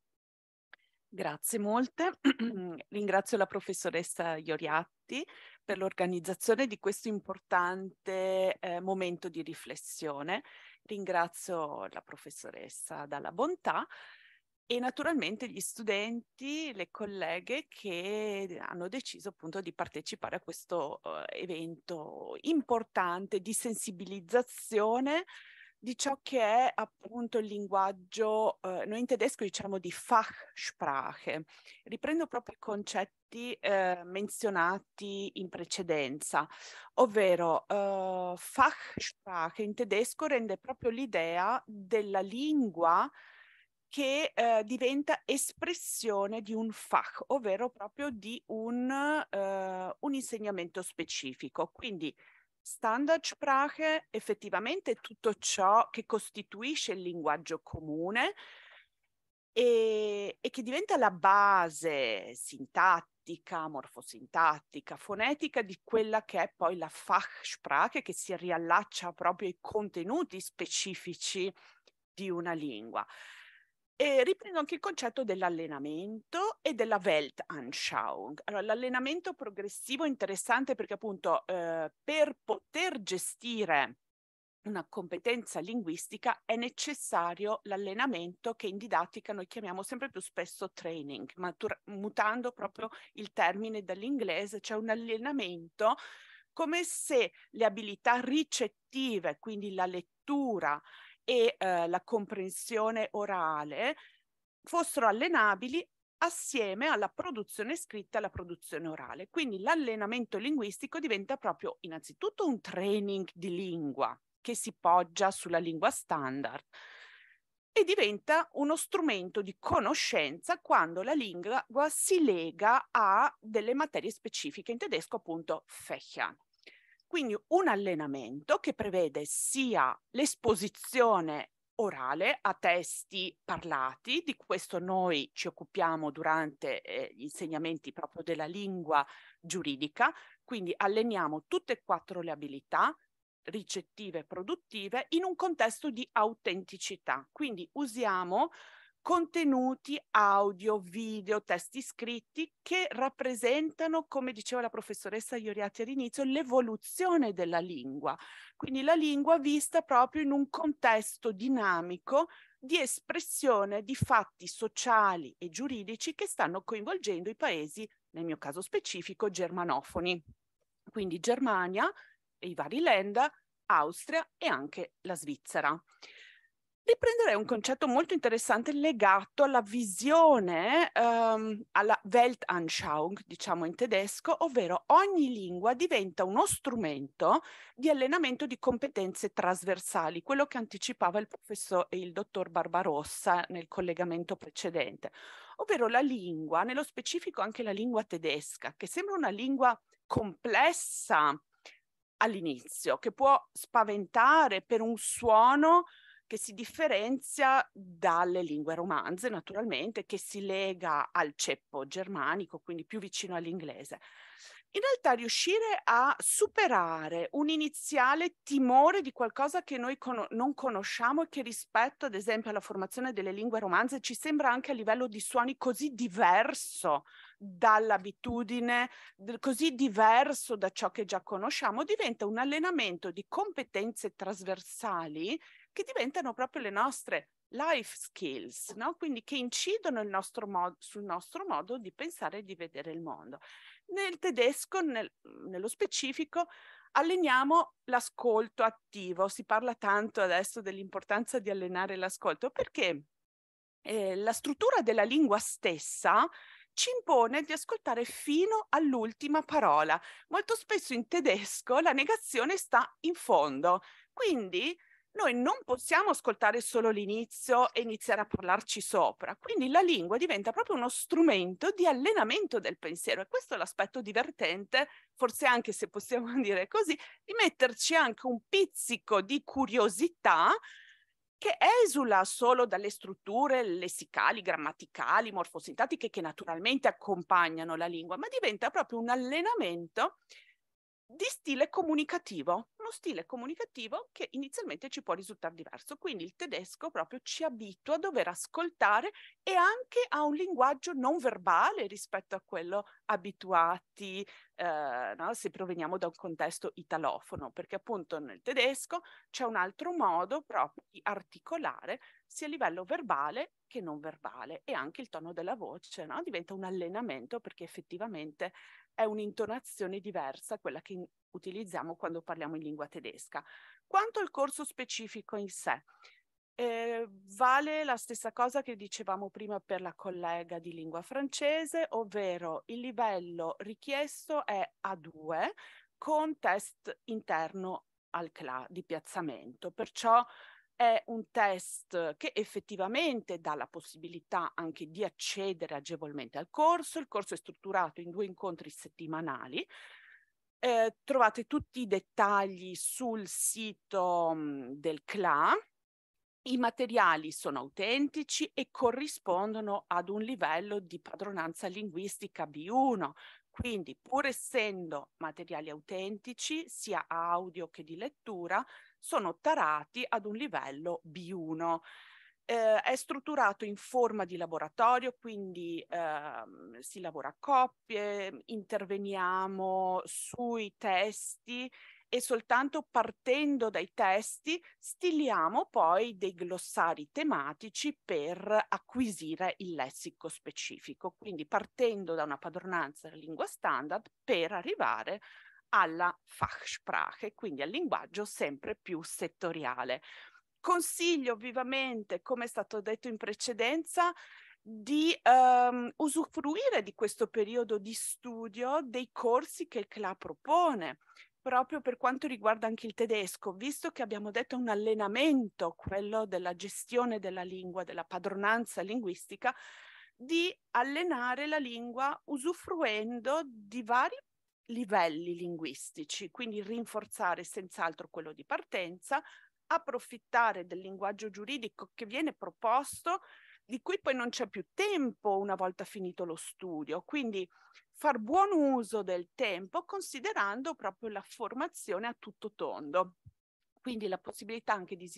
Grazie molte. Ringrazio la professoressa Ioriatti per l'organizzazione di questo importante eh, momento di riflessione. Ringrazio la professoressa Dalla Bontà e naturalmente gli studenti, le colleghe che hanno deciso appunto di partecipare a questo eh, evento importante di sensibilizzazione di ciò che è appunto il linguaggio, eh, noi in tedesco diciamo di Fachsprache. Riprendo proprio i concetti eh, menzionati in precedenza, ovvero eh, Fachsprache in tedesco rende proprio l'idea della lingua che eh, diventa espressione di un fach, ovvero proprio di un, eh, un insegnamento specifico. Quindi Standardsprache effettivamente tutto ciò che costituisce il linguaggio comune e, e che diventa la base sintattica, morfosintattica, fonetica di quella che è poi la Fachsprache che si riallaccia proprio ai contenuti specifici di una lingua. E riprendo anche il concetto dell'allenamento e della Weltanschauung. Allora, l'allenamento progressivo è interessante perché appunto eh, per poter gestire una competenza linguistica è necessario l'allenamento che in didattica noi chiamiamo sempre più spesso training, matur- mutando proprio il termine dall'inglese, cioè un allenamento come se le abilità ricettive, quindi la lettura, e eh, la comprensione orale fossero allenabili assieme alla produzione scritta e alla produzione orale. Quindi l'allenamento linguistico diventa proprio innanzitutto un training di lingua che si poggia sulla lingua standard e diventa uno strumento di conoscenza quando la lingua si lega a delle materie specifiche, in tedesco appunto Fechian. Quindi un allenamento che prevede sia l'esposizione orale a testi parlati, di questo noi ci occupiamo durante eh, gli insegnamenti proprio della lingua giuridica, quindi alleniamo tutte e quattro le abilità ricettive e produttive in un contesto di autenticità, quindi usiamo contenuti audio, video, testi scritti che rappresentano, come diceva la professoressa Ioriati all'inizio, l'evoluzione della lingua. Quindi la lingua vista proprio in un contesto dinamico di espressione di fatti sociali e giuridici che stanno coinvolgendo i paesi, nel mio caso specifico, germanofoni. Quindi Germania e i vari Länder, Austria e anche la Svizzera riprenderei un concetto molto interessante legato alla visione, ehm, alla Weltanschauung, diciamo in tedesco, ovvero ogni lingua diventa uno strumento di allenamento di competenze trasversali, quello che anticipava il professor e il dottor Barbarossa nel collegamento precedente, ovvero la lingua, nello specifico anche la lingua tedesca, che sembra una lingua complessa all'inizio, che può spaventare per un suono che si differenzia dalle lingue romanze, naturalmente, che si lega al ceppo germanico, quindi più vicino all'inglese. In realtà riuscire a superare un iniziale timore di qualcosa che noi con- non conosciamo e che rispetto ad esempio alla formazione delle lingue romanze ci sembra anche a livello di suoni così diverso dall'abitudine, così diverso da ciò che già conosciamo, diventa un allenamento di competenze trasversali che diventano proprio le nostre life skills, no? quindi che incidono nostro modo, sul nostro modo di pensare e di vedere il mondo. Nel tedesco, nel, nello specifico, alleniamo l'ascolto attivo. Si parla tanto adesso dell'importanza di allenare l'ascolto perché eh, la struttura della lingua stessa ci impone di ascoltare fino all'ultima parola. Molto spesso in tedesco la negazione sta in fondo, quindi noi non possiamo ascoltare solo l'inizio e iniziare a parlarci sopra. Quindi la lingua diventa proprio uno strumento di allenamento del pensiero e questo è l'aspetto divertente, forse anche se possiamo dire così, di metterci anche un pizzico di curiosità che esula solo dalle strutture lessicali, grammaticali, morfosintatiche che naturalmente accompagnano la lingua, ma diventa proprio un allenamento di stile comunicativo, uno stile comunicativo che inizialmente ci può risultare diverso. Quindi il tedesco proprio ci abitua a dover ascoltare e anche a un linguaggio non verbale rispetto a quello abituati eh, no? se proveniamo da un contesto italofono, perché appunto nel tedesco c'è un altro modo proprio di articolare sia a livello verbale che non verbale e anche il tono della voce no? diventa un allenamento perché effettivamente è un'intonazione diversa a quella che utilizziamo quando parliamo in lingua tedesca. Quanto al corso specifico in sé, eh, vale la stessa cosa che dicevamo prima per la collega di lingua francese, ovvero il livello richiesto è A2 con test interno al CLA di piazzamento, perciò è un test che effettivamente dà la possibilità anche di accedere agevolmente al corso. Il corso è strutturato in due incontri settimanali. Eh, trovate tutti i dettagli sul sito mh, del CLA. I materiali sono autentici e corrispondono ad un livello di padronanza linguistica B1, quindi pur essendo materiali autentici sia audio che di lettura, sono tarati ad un livello B1. Eh, è strutturato in forma di laboratorio, quindi eh, si lavora a coppie, interveniamo sui testi e soltanto partendo dai testi stiliamo poi dei glossari tematici per acquisire il lessico specifico, quindi partendo da una padronanza della lingua standard per arrivare alla Fachsprache, quindi al linguaggio sempre più settoriale. Consiglio vivamente, come è stato detto in precedenza, di ehm, usufruire di questo periodo di studio dei corsi che il CLA propone proprio per quanto riguarda anche il tedesco, visto che abbiamo detto un allenamento, quello della gestione della lingua, della padronanza linguistica, di allenare la lingua usufruendo di vari livelli linguistici, quindi rinforzare senz'altro quello di partenza, approfittare del linguaggio giuridico che viene proposto, di cui poi non c'è più tempo una volta finito lo studio, quindi far buon uso del tempo considerando proprio la formazione a tutto tondo. Quindi la possibilità anche di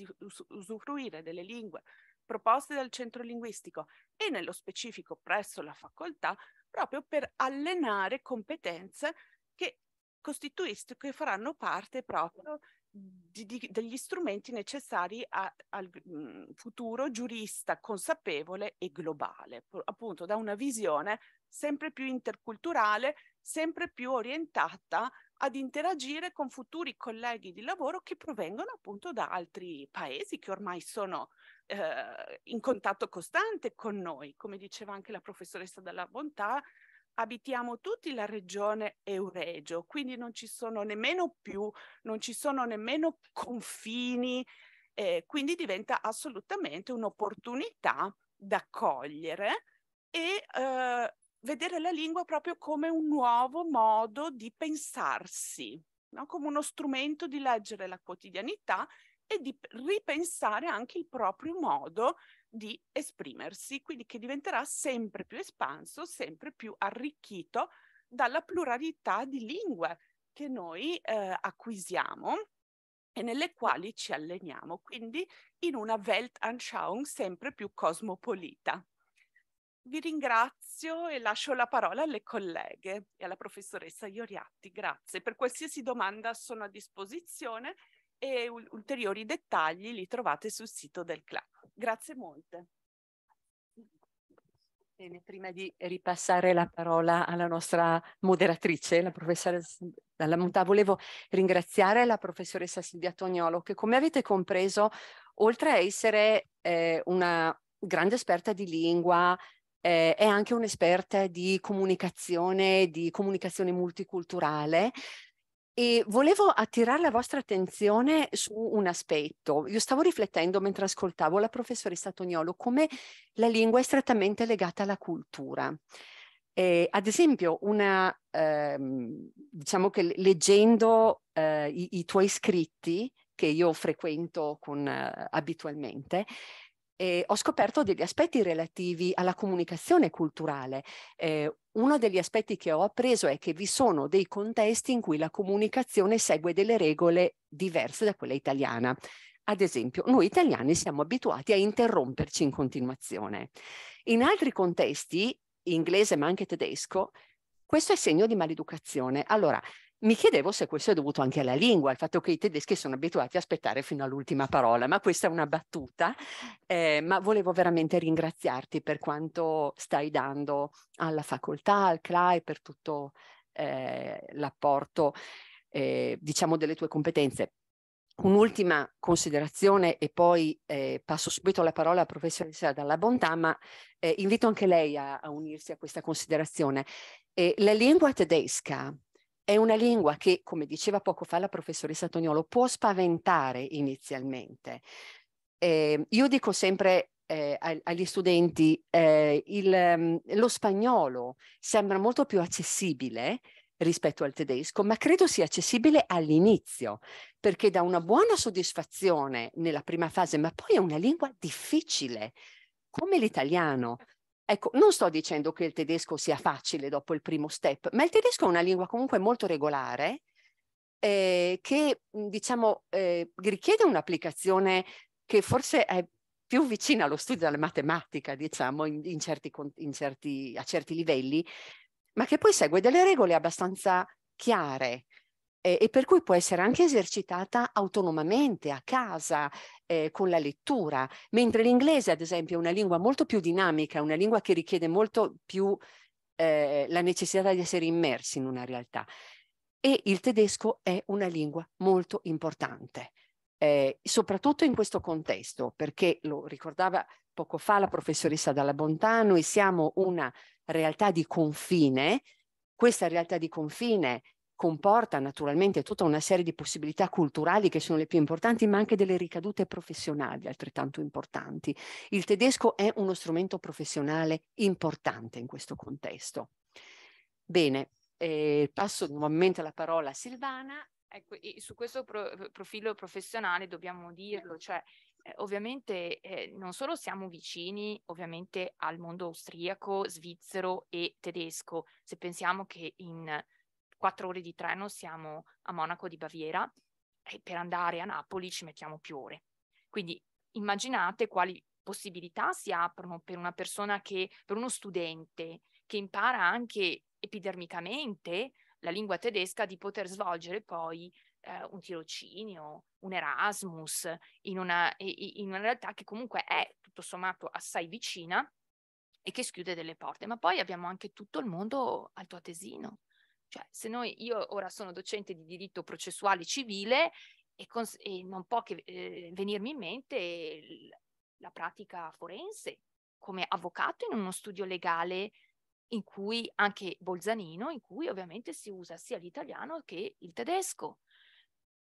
usufruire delle lingue proposte dal centro linguistico e nello specifico presso la facoltà proprio per allenare competenze che costituiscono, che faranno parte proprio di, di, degli strumenti necessari a, al mh, mm, futuro giurista consapevole e globale, appunto da una visione sempre più interculturale, sempre più orientata ad interagire con futuri colleghi di lavoro che provengono appunto da altri paesi che ormai sono eh, in contatto costante con noi, come diceva anche la professoressa Dalla Bontà, abitiamo tutti la regione Euregio, quindi non ci sono nemmeno più, non ci sono nemmeno confini, eh, quindi diventa assolutamente un'opportunità da cogliere e eh, vedere la lingua proprio come un nuovo modo di pensarsi, no? come uno strumento di leggere la quotidianità e di ripensare anche il proprio modo di esprimersi, quindi che diventerà sempre più espanso, sempre più arricchito dalla pluralità di lingue che noi eh, acquisiamo e nelle quali ci alleniamo, quindi in una Weltanschauung sempre più cosmopolita. Vi ringrazio e lascio la parola alle colleghe e alla professoressa Ioriatti. Grazie. Per qualsiasi domanda sono a disposizione e ulteriori dettagli li trovate sul sito del club. Grazie molte. Bene, prima di ripassare la parola alla nostra moderatrice, la professoressa Dalla Montà, volevo ringraziare la professoressa Silvia Tognolo che come avete compreso, oltre a essere eh, una grande esperta di lingua, eh, è anche un'esperta di comunicazione, di comunicazione multiculturale, e volevo attirare la vostra attenzione su un aspetto. Io stavo riflettendo mentre ascoltavo la professoressa Tognolo come la lingua è strettamente legata alla cultura. Eh, ad esempio, una, ehm, diciamo che leggendo eh, i, i, tuoi scritti, che io frequento con, eh, abitualmente, eh, ho scoperto degli aspetti relativi alla comunicazione culturale. Eh, uno degli aspetti che ho appreso è che vi sono dei contesti in cui la comunicazione segue delle regole diverse da quella italiana. Ad esempio, noi italiani siamo abituati a interromperci in continuazione. In altri contesti, inglese ma anche tedesco, questo è segno di maleducazione. Allora, mi chiedevo se questo è dovuto anche alla lingua, al fatto che i tedeschi sono abituati a aspettare fino all'ultima parola, ma questa è una battuta, eh, ma volevo veramente ringraziarti per quanto stai dando alla facoltà, al CLAE, per tutto eh, l'apporto, eh, diciamo, delle tue competenze. Un'ultima considerazione e poi eh, passo subito la parola alla professoressa Dalla Bontà, ma eh, invito anche lei a, a, unirsi a questa considerazione. Eh, la lingua tedesca è una lingua che, come diceva poco fa la professoressa Tognolo, può spaventare inizialmente. Eh, io dico sempre eh, agli studenti, eh, il, mm, lo spagnolo sembra molto più accessibile rispetto al tedesco, ma credo sia accessibile all'inizio, perché dà una buona soddisfazione nella prima fase, ma poi è una lingua difficile, come l'italiano. Ecco, non sto dicendo che il tedesco sia facile dopo il primo step, ma il tedesco è una lingua comunque molto regolare eh, che, mhmm, diciamo, eh, richiede un'applicazione che forse è più vicina allo studio della matematica, diciamo, in, in certi, in certi, a certi livelli, ma che poi segue delle regole abbastanza chiare eh, e per cui può essere anche esercitata autonomamente, a casa, eh, con la lettura, mentre l'inglese ad esempio è una lingua molto più dinamica, una lingua che richiede molto più eh, la necessità di essere immersi in una realtà e il tedesco è una lingua molto importante. Eh, soprattutto in questo contesto, perché lo ricordava poco fa la professoressa Dalla Bontà, noi siamo una realtà di confine, questa realtà di confine comporta naturalmente tutta una serie di possibilità culturali che sono le più importanti, ma anche delle ricadute professionali altrettanto importanti. Il tedesco è uno strumento professionale importante in questo contesto. Bene, eh, passo nuovamente la parola a Silvana. Ecco, su questo pro profilo professionale dobbiamo dirlo, cioè eh, ovviamente eh, non solo siamo vicini ovviamente al mondo austriaco, svizzero e tedesco, se pensiamo che in quattro ore di treno siamo a Monaco di Baviera e per andare a Napoli ci mettiamo più ore. Quindi immaginate quali possibilità si aprono per una persona che, per uno studente che impara anche epidermicamente la lingua tedesca di poter svolgere poi eh, un tirocinio, un Erasmus, in una, in una realtà che comunque è tutto sommato assai vicina e che schiude delle porte. Ma poi abbiamo anche tutto il mondo altoatesino. Cioè, se noi, io ora sono docente di diritto processuale civile e, cons- e non può che eh, venirmi in mente la pratica forense come avvocato in uno studio legale in cui anche Bolzanino, in cui ovviamente si usa sia l'italiano che il tedesco.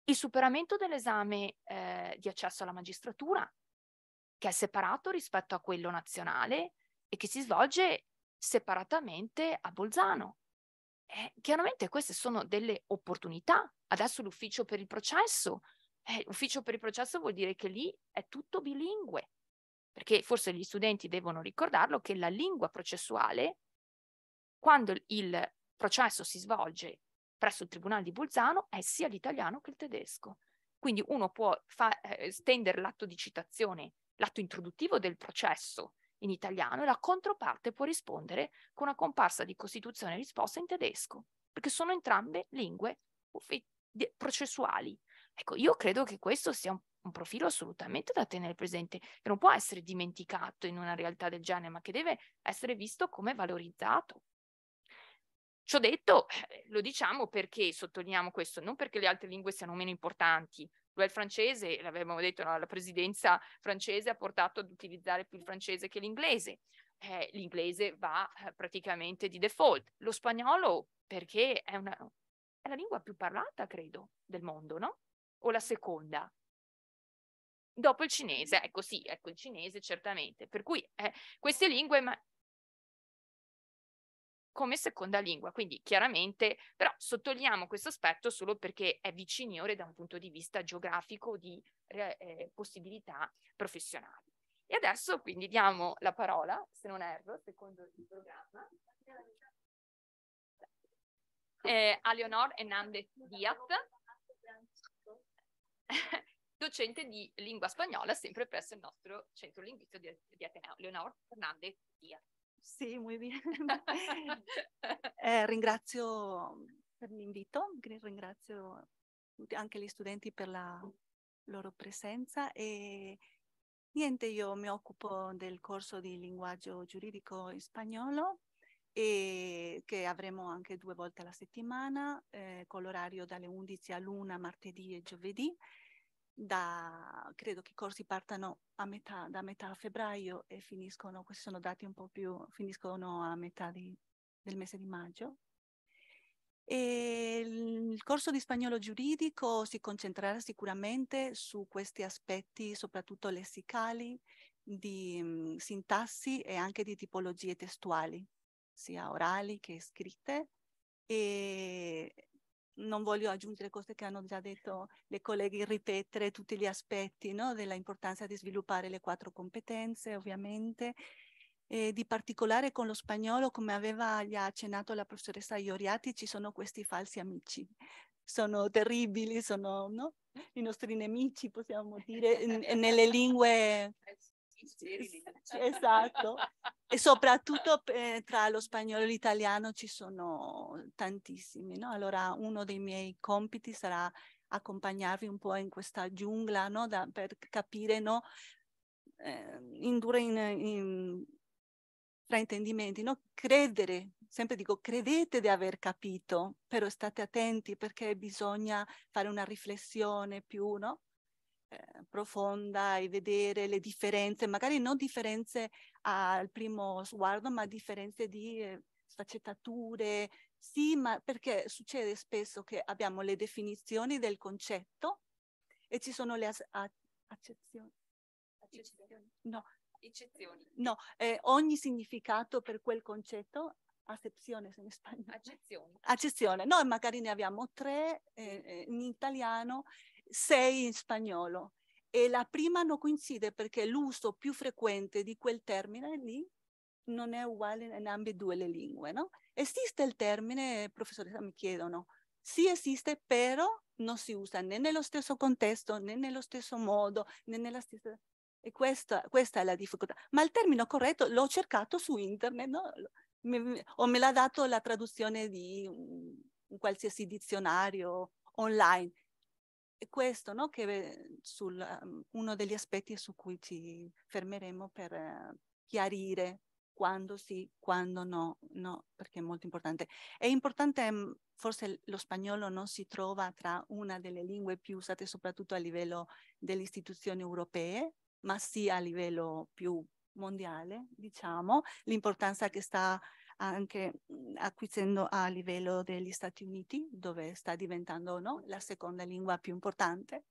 Il superamento dell'esame eh, di accesso alla magistratura, che è separato rispetto a quello nazionale e che si svolge separatamente a Bolzano. Eh, chiaramente queste sono delle opportunità. Adesso l'ufficio per il processo, eh, ufficio per il processo vuol dire che lì è tutto bilingue, perché forse gli studenti devono ricordarlo che la lingua processuale, quando il processo si svolge presso il Tribunale di Bolzano, è sia l'italiano che il tedesco. Quindi uno può fa, eh, stendere l'atto di citazione, l'atto introduttivo del processo in italiano e la controparte può rispondere con una comparsa di costituzione e risposta in tedesco, perché sono entrambe lingue processuali. Ecco, io credo che questo sia un, un profilo assolutamente da tenere presente, che non può essere dimenticato in una realtà del genere, ma che deve essere visto come valorizzato. Ciò detto, eh, lo diciamo perché sottolineiamo questo, non perché le altre lingue siano meno importanti Duel francese, l'avevamo detto, no? la presidenza francese ha portato ad utilizzare più il francese che l'inglese. Eh, l'inglese va eh, praticamente di default. Lo spagnolo perché è, una, è la lingua più parlata, credo, del mondo, no? O la seconda? Dopo il cinese, ecco sì, ecco il cinese certamente. Per cui eh, queste lingue ma- come seconda lingua. Quindi chiaramente, però sottolineiamo questo aspetto solo perché è viciniore da un punto di vista geografico di eh, possibilità professionali. E adesso quindi diamo la parola, se non erro, secondo il programma, eh, a Leonor Hernández Diaz, docente di lingua spagnola sempre presso il nostro centro linguistico di, di Ateneo. Leonor Hernández Diaz. Sì, molto bene. eh, ringrazio per l'invito, ringrazio anche gli studenti per la loro presenza e niente, io mi occupo del corso di linguaggio giuridico in spagnolo e che avremo anche due volte alla settimana eh, con l'orario dalle 11 all'una martedì e giovedì da, credo che i corsi partano a metà, da metà febbraio e finiscono, questi sono dati un po' più, finiscono a metà di, del mese di maggio. E il corso di spagnolo giuridico si concentrerà sicuramente su questi aspetti, soprattutto lessicali, di mh, mm, sintassi e anche di tipologie testuali, sia orali che scritte, e non voglio aggiungere cose che hanno già detto le colleghe, ripetere tutti gli aspetti no? dell'importanza di sviluppare le quattro competenze, ovviamente. E di particolare con lo spagnolo, come aveva già accennato la professoressa Ioriati, ci sono questi falsi amici. Sono terribili, sono no? i nostri nemici, possiamo dire, nelle lingue sì, esatto. e soprattutto eh, tra lo spagnolo e l'italiano ci sono tantissimi, no? Allora uno dei miei compiti sarà accompagnarvi un po' in questa giungla, no? da, per capire, no? eh, indurre in, in fraintendimenti, no? Credere, sempre dico credete di aver capito, però state attenti perché bisogna fare una riflessione più, no? Eh, profonda e vedere le differenze, magari non differenze al primo sguardo, ma differenze di eh, sfaccettature. Sì, ma perché succede spesso che abbiamo le definizioni del concetto e ci sono le as- a- accezioni. accezioni. No, Eccezioni. No, eh, ogni significato per quel concetto, accezione se in spagnolo. Accezione. Accezione, noi magari ne abbiamo tre eh, eh in italiano sei in spagnolo e la prima non coincide perché l'uso più frequente di quel termine lì non è uguale in ambedue le lingue, no? Esiste il termine, professoressa mi chiedono, sì esiste, però non si usa né nello stesso contesto, né nello stesso modo, né nella stessa... E questa, questa è la difficoltà. Ma il termine corretto l'ho cercato su internet, no? o me l'ha dato la traduzione di un, un qualsiasi dizionario online questo no, che ehm, sul, uhm, uno degli aspetti su cui ci fermeremo per ehm, chiarire quando sì, quando no, no, perché è molto importante. È importante, um, forse lo spagnolo non si trova tra una delle lingue più usate soprattutto a livello delle istituzioni europee, ma sì a livello più mondiale, diciamo, l'importanza che sta anche mhmm, acquisendo a livello degli Stati Uniti, dove sta diventando no, la seconda lingua più importante.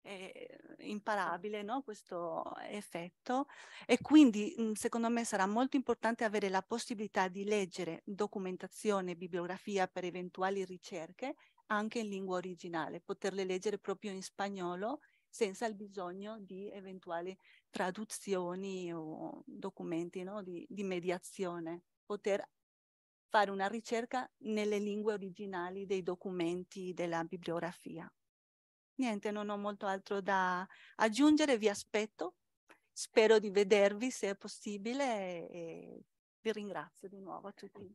È imparabile no, questo effetto e quindi mhmm, secondo me sarà molto importante avere la possibilità di leggere documentazione, bibliografia per eventuali ricerche anche in lingua originale, poterle leggere proprio in spagnolo senza il bisogno di eventuali traduzioni o documenti no, di, di mediazione poter fare una ricerca nelle lingue originali dei documenti della bibliografia. Niente, non ho molto altro da aggiungere, vi aspetto, spero di vedervi se è possibile e vi ringrazio di nuovo a tutti.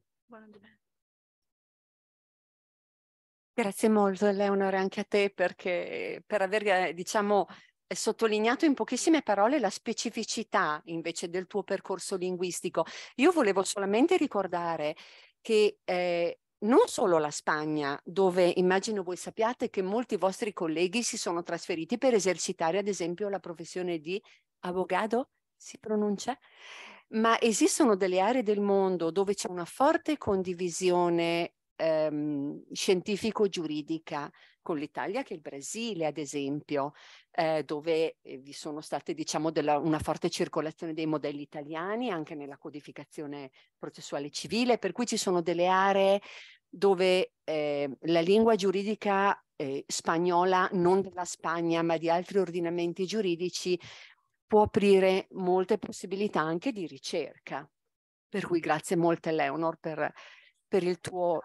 Grazie molto Eleonora anche a te perché per aver eh, diciamo, sottolineato in pochissime parole la specificità invece del tuo percorso linguistico. Io volevo solamente ricordare che eh, non solo la Spagna, dove immagino voi sappiate che molti vostri colleghi si sono trasferiti per esercitare ad esempio la professione di avvocato, si pronuncia, ma esistono delle aree del mondo dove c'è una forte condivisione ehm, scientifico-giuridica, con l'Italia che il Brasile, ad esempio, eh, dove eh, vi sono state diciamo, della, una forte circolazione dei modelli italiani anche nella codificazione processuale civile, per cui ci sono delle aree dove eh, la lingua giuridica eh, spagnola, non della Spagna, ma di altri ordinamenti giuridici, può aprire molte possibilità anche di ricerca. Per cui grazie molte Leonor per, per il tuo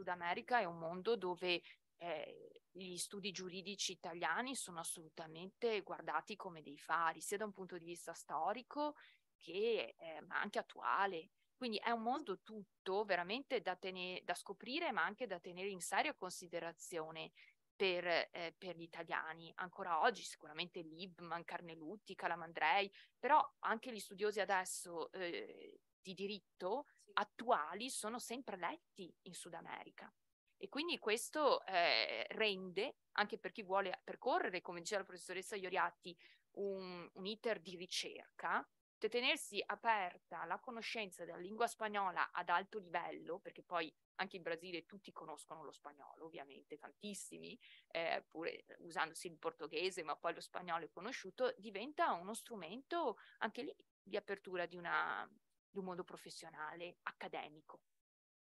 Sud America è un mondo dove eh, gli studi giuridici italiani sono assolutamente guardati come dei fari, sia da un punto di vista storico che eh, ma anche attuale. Quindi è un mondo tutto veramente da, tenere, da scoprire, ma anche da tenere in seria considerazione per, eh, per, gli italiani. Ancora oggi sicuramente Libman, Carnelutti, Calamandrei, però anche gli studiosi adesso eh, di diritto attuali sono sempre letti in Sud America. E quindi questo eh, rende, anche per chi vuole percorrere, come diceva la professoressa Ioriatti, un, un iter di ricerca, tenersi aperta la conoscenza della lingua spagnola ad alto livello, perché poi anche in Brasile tutti conoscono lo spagnolo, ovviamente, tantissimi, eh, pure usandosi il portoghese, ma poi lo spagnolo è conosciuto, diventa uno strumento anche lì di apertura di una, di un mondo professionale, accademico.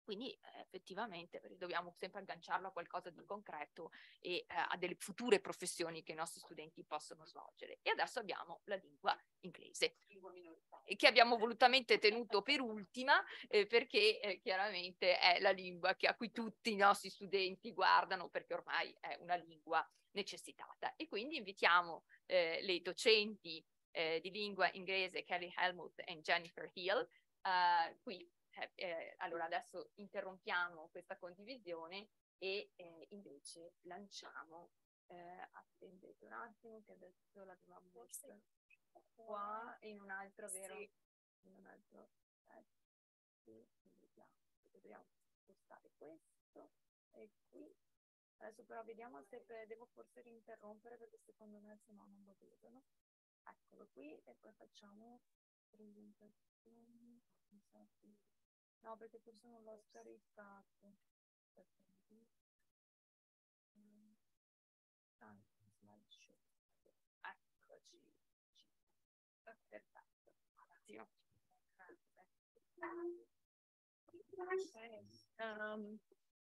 Quindi eh, effettivamente eh, dobbiamo sempre agganciarlo a qualcosa di concreto e eh, a delle future professioni che i nostri studenti possono svolgere. E adesso abbiamo la lingua inglese, lingua eh, che abbiamo volutamente tenuto per ultima eh, perché eh, chiaramente è la lingua che, a cui tutti i nostri studenti guardano perché ormai è una lingua necessitata. E quindi invitiamo le docenti eh, di lingua inglese Kelly Helmuth e Jennifer Hill. Uh, qui, eh, eh, allora adesso interrompiamo questa condivisione e eh, invece lanciamo, eh, attendete un attimo che adesso la dobbiamo messa qua in un altro, vero? Sì. In un altro, sì, vediamo, dobbiamo spostare questo e qui. Adesso però vediamo se devo forse rinterrompere perché secondo me se no non lo vedono. eccolo qui e poi facciamo presentazioni no perché forse non l'ho scaricato eccoci perfetto um,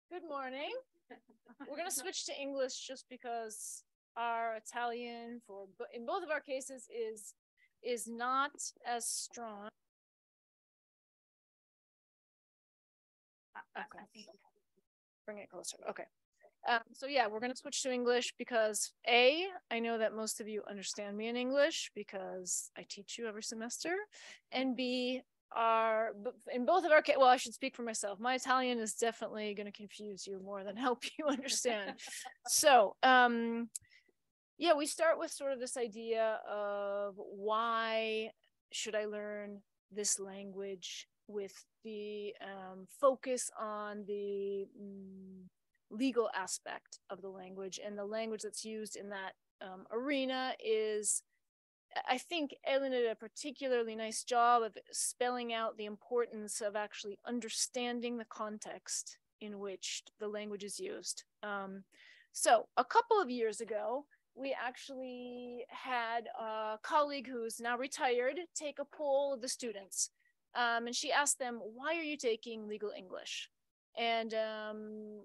good morning we're going to switch to English just because our Italian for in both of our cases is is not as strong. Ah, okay. Bring it closer. Okay. Um, so yeah, we're going to switch to English because A, I know that most of you understand me in English because I teach you every semester. And B, our in both of our case. well i should speak for myself my italian is definitely going to confuse you more than help you understand so um yeah, we start with sort of this idea of why should I learn this language with the um, focus on the mm, legal aspect of the language. And the language that's used in that um, arena is, I think Ellen did a particularly nice job of spelling out the importance of actually understanding the context in which the language is used. Um, so, a couple of years ago, we actually had a colleague who's now retired take a poll of the students. Um, and she asked them, Why are you taking legal English? And um,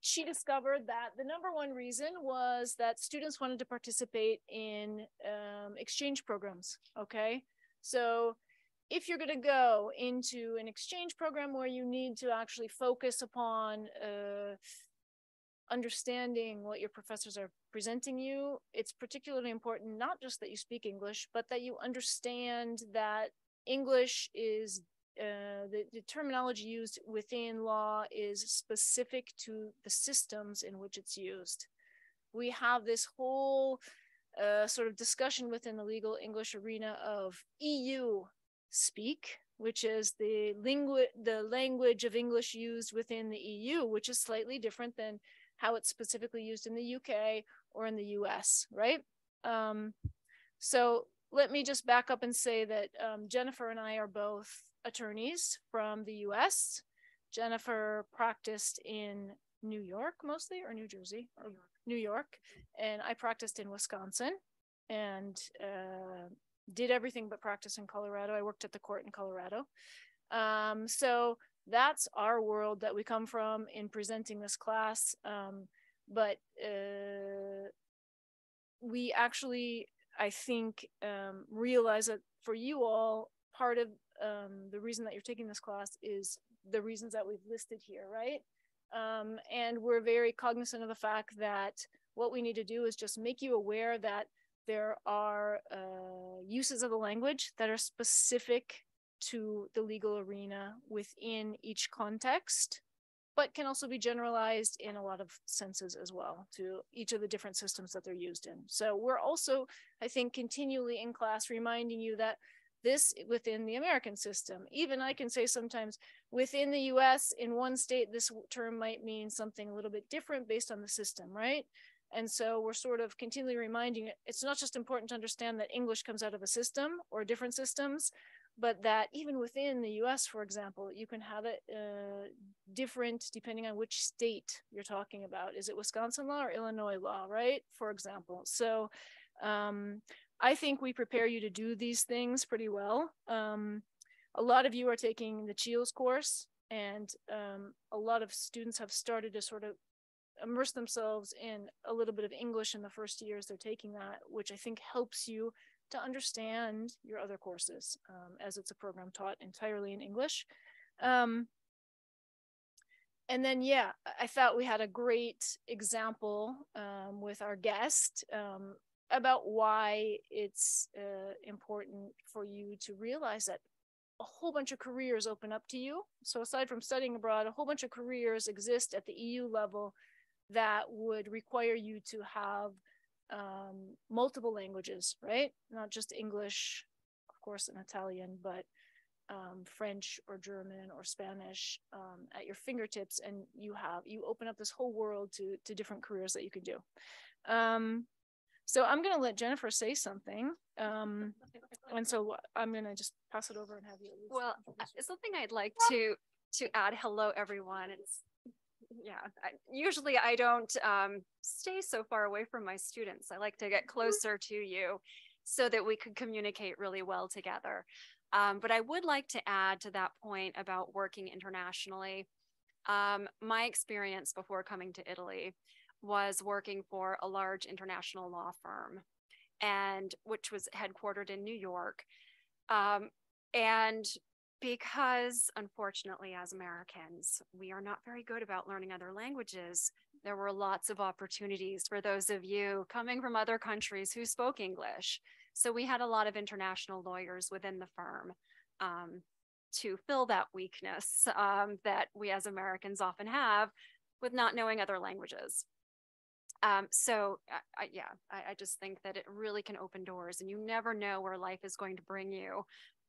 she discovered that the number one reason was that students wanted to participate in um, exchange programs. Okay. So if you're going to go into an exchange program where you need to actually focus upon uh, understanding what your professors are presenting you, it's particularly important not just that you speak English, but that you understand that English is uh, the, the, terminology used within law is specific to the systems in which it's used. We have this whole uh, sort of discussion within the legal English arena of EU speak, which is the, lingu- the language of English used within the EU, which is slightly different than how it's specifically used in the UK or in the US, right? Um, so let me just back up and say that um, Jennifer and I are both attorneys from the US. Jennifer practiced in New York mostly, or New Jersey, or New York, and I practiced in Wisconsin and uh, did everything but practice in Colorado. I worked at the court in Colorado. Um, so that's our world that we come from in presenting this class. Um, but uh, we actually, I think, um, realize that for you all, part of um, the reason that you're taking this class is the reasons that we've listed here, right? Um, and we're very cognizant of the fact that what we need to do is just make you aware that there are uh, uses of the language that are specific to the legal arena within each context, but can also be generalized in a lot of senses as well to each of the different systems that they're used in. So we're also, I think, continually in class reminding you that this within the American system. Even I can say sometimes within the US, in one state, this term might mean something a little bit different based on the system, right? And so we're sort of continually reminding it, it's not just important to understand that English comes out of a system or different systems, but that even within the US, for example, you can have it uh, different depending on which state you're talking about. Is it Wisconsin law or Illinois law, right? For example. So um, I think we prepare you to do these things pretty well. Um, a lot of you are taking the CHEOS course, and um, a lot of students have started to sort of immerse themselves in a little bit of English in the first years they're taking that, which I think helps you to understand your other courses, um, as it's a program taught entirely in English. Um, and then, yeah, I thought we had a great example um, with our guest um, about why it's uh, important for you to realize that a whole bunch of careers open up to you. So, aside from studying abroad, a whole bunch of careers exist at the EU level that would require you to have um, multiple languages, right? Not just English, of course, and Italian, but um, French or German or Spanish um, at your fingertips, and you have you open up this whole world to to different careers that you can do. Um, so I'm going to let Jennifer say something, um, and so I'm going to just pass it over and have you. well, uh, something I'd like to to add. Hello, everyone. It's yeah I, usually i don't um, stay so far away from my students i like to get mm-hmm. closer to you so that we could communicate really well together um, but i would like to add to that point about working internationally um, my experience before coming to italy was working for a large international law firm and which was headquartered in new york um, and because unfortunately as americans we are not very good about learning other languages there were lots of opportunities for those of you coming from other countries who spoke english so we had a lot of international lawyers within the firm um, to fill that weakness um, that we as americans often have with not knowing other languages um, so I, I, yeah I, I just think that it really can open doors and you never know where life is going to bring you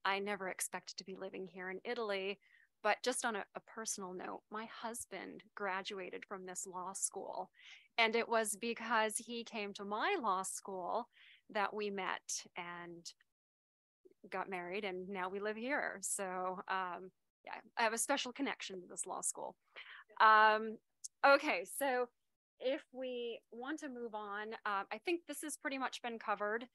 I never expected to be living here in Italy. But just on a, a, personal note, my husband graduated from this law school. And it was because he came to my law school that we met and got married. And now we live here. So, um, yeah, I have a special connection to this law school. Um, okay. So, if we want to move on, uh, I think this has pretty much been covered.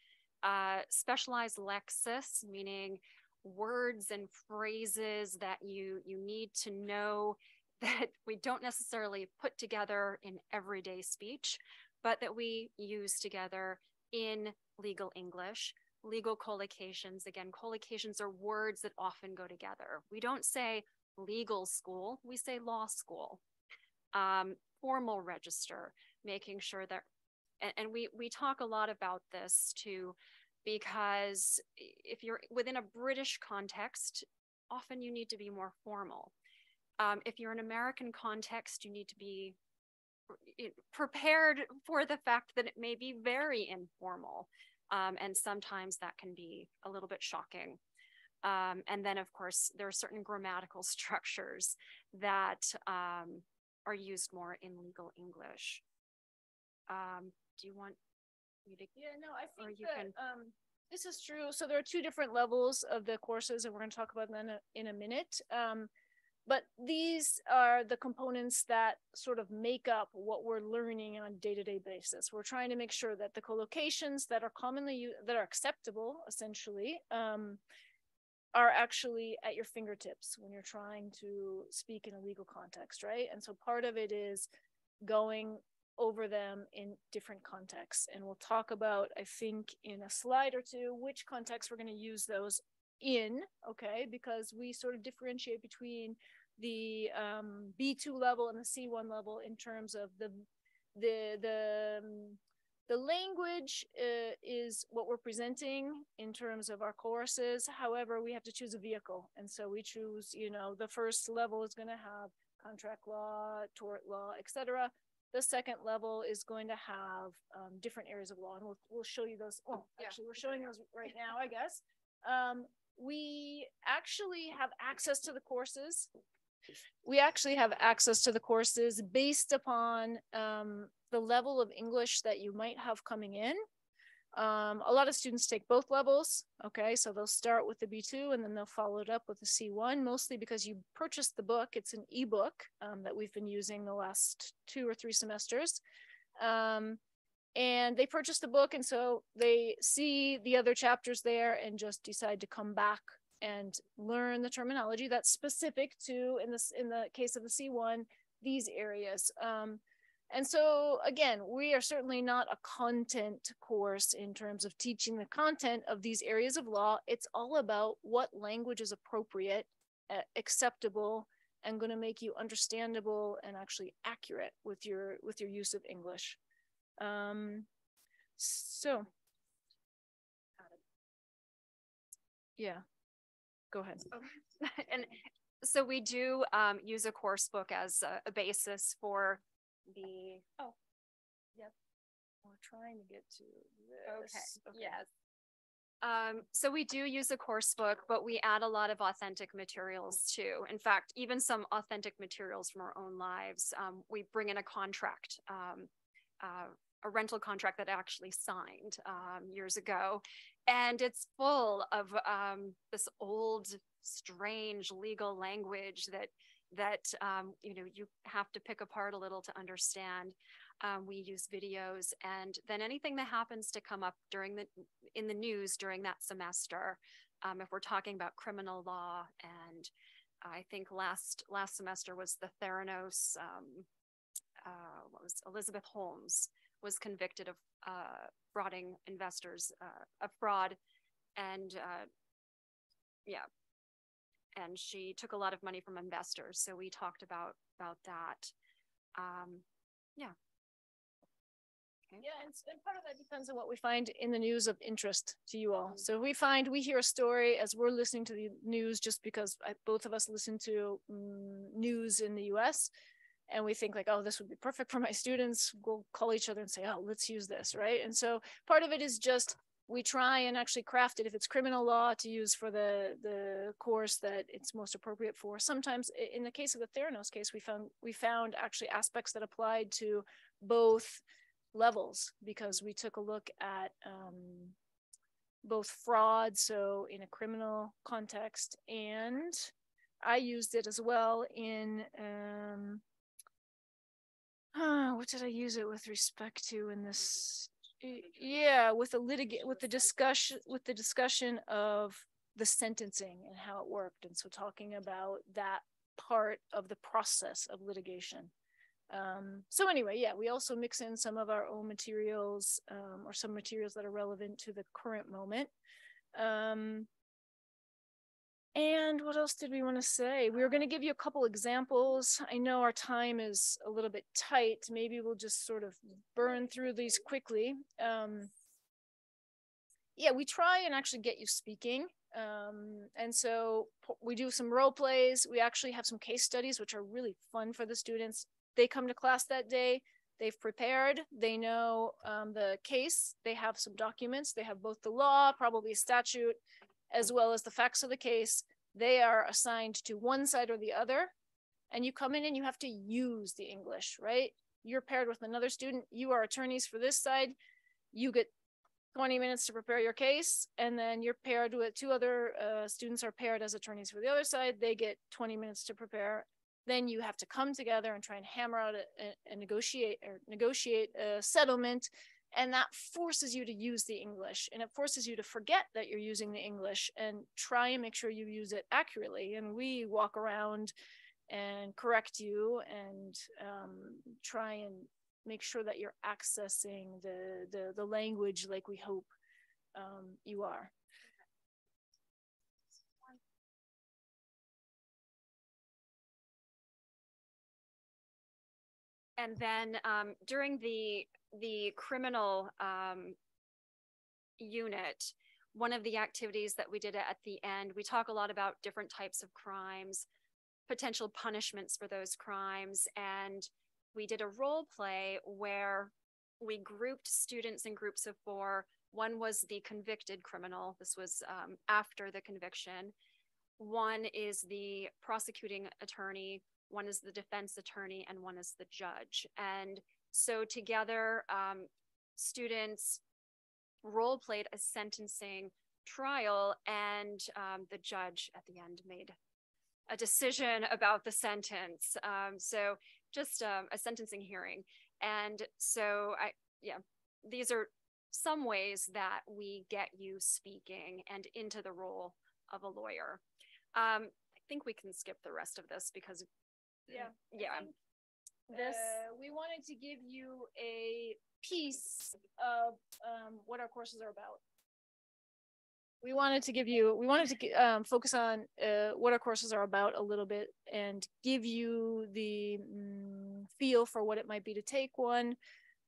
Uh, specialized lexis, meaning words and phrases that you you need to know that we don't necessarily put together in everyday speech but that we use together in legal english legal collocations again collocations are words that often go together we don't say legal school we say law school um, formal register making sure that and, and we we talk a lot about this to because if you're within a British context, often you need to be more formal. Um, if you're in American context, you need to be prepared for the fact that it may be very informal. Um, and sometimes that can be a little bit shocking. Um, and then, of course, there are certain grammatical structures that um, are used more in legal English. Um, do you want yeah, no, I think that can... um, this is true. So there are two different levels of the courses, and we're going to talk about them in a, in a minute. Um, but these are the components that sort of make up what we're learning on a day-to-day basis we're trying to make sure that the collocations that are commonly used, that are acceptable essentially um, are actually at your fingertips when you're trying to speak in a legal context right and so part of it is going over them in different contexts. And we'll talk about, I think, in a slide or two, which context we're going to use those in, okay, because we sort of differentiate between the um, B2 level and the C1 level in terms of the the the um, the language uh, is what we're presenting in terms of our courses. However, we have to choose a vehicle, and so we choose. You know, the first level is going to have contract law, tort law, etc. The second level is going to have um, different areas of law, and we'll, we'll show you those. Oh, yeah. actually, we're showing those right now, I guess. Um, we actually have access to the courses. We actually have access to the courses based upon um, the level of English that you might have coming in. Um, a lot of students take both levels. Okay, so they'll start with the B2 and then they'll follow it up with the C1, mostly because you purchased the book. It's an ebook um, that we've been using the last two or three semesters. Um, and they purchase the book, and so they see the other chapters there and just decide to come back and learn the terminology that's specific to, in this in the case of the C1, these areas. Um, and so, again, we are certainly not a content course in terms of teaching the content of these areas of law. It's all about what language is appropriate, uh, acceptable, and going to make you understandable and actually accurate with your with your use of English. Um, so, yeah, go ahead. Oh, and so we do um, use a course book as a, a basis for the oh, yep. We're trying to get to this. Okay. okay. Yes. Um, so we do use a course book, but we add a lot of authentic materials too. In fact, even some authentic materials from our own lives. Um, we bring in a contract, um, uh, a rental contract that I actually signed um, years ago, and it's full of um, this old, strange legal language that that um, you know you have to pick apart a little to understand. Um, we use videos, and then anything that happens to come up during the in the news during that semester, um, if we're talking about criminal law, and I think last last semester was the Theranos, um, uh, what was Elizabeth Holmes was convicted of uh, frauding investors, uh, of fraud, and uh, yeah, and she took a lot of money from investors. So we talked about about that. Um, yeah. Okay. Yeah, and, and, part of that depends on what we find in the news of interest to you all. Mm-hmm. So we find we hear a story as we're listening to the news, just because I, uh, both of us listen to mm, news in the U.S. and we think like, oh, this would be perfect for my students. We'll call each other and say, oh, let's use this, right? And so part of it is just we try and actually craft it if it's criminal law to use for the the course that it's most appropriate for sometimes in the case of the theranos case we found we found actually aspects that applied to both levels because we took a look at um, both fraud so in a criminal context and i used it as well in um, what did i use it with respect to in this yeah with the litigate with the discussion with the discussion of the sentencing and how it worked and so talking about that part of the process of litigation um, so anyway yeah we also mix in some of our own materials um, or some materials that are relevant to the current moment um, and what else did we want to say? We were going to give you a couple examples. I know our time is a little bit tight. Maybe we'll just sort of burn through these quickly. Um, yeah, we try and actually get you speaking. Um, and so we do some role plays. We actually have some case studies, which are really fun for the students. They come to class that day. They've prepared. They know um, the case. They have some documents. They have both the law, probably a statute, as well as the facts of the case. They are assigned to one side or the other. And you come in and you have to use the English, right? You're paired with another student. You are attorneys for this side. You get 20 minutes to prepare your case. And then you're paired with two other uh, students are paired as attorneys for the other side. They get 20 minutes to prepare then you have to come together and try and hammer out a, a, a negotiate or negotiate a settlement and that forces you to use the English and it forces you to forget that you're using the English and try and make sure you use it accurately. And we walk around and correct you and um, try and make sure that you're accessing the, the, the language like we hope um, you are. And then um, during the the criminal um, unit, one of the activities that we did at the end, we talk a lot about different types of crimes, potential punishments for those crimes. And we did a role play where we grouped students in groups of four. One was the convicted criminal, this was um, after the conviction. One is the prosecuting attorney, one is the defense attorney, and one is the judge. And so together, um, students role played a sentencing trial, and um, the judge at the end made a decision about the sentence. Um, so just um, a sentencing hearing. And so I, yeah, these are some ways that we get you speaking and into the role of a lawyer. Um, I think we can skip the rest of this because yeah yeah this uh, we wanted to give you a piece of um, what our courses are about we wanted to give you we wanted to um, focus on uh, what our courses are about a little bit and give you the mm, feel for what it might be to take one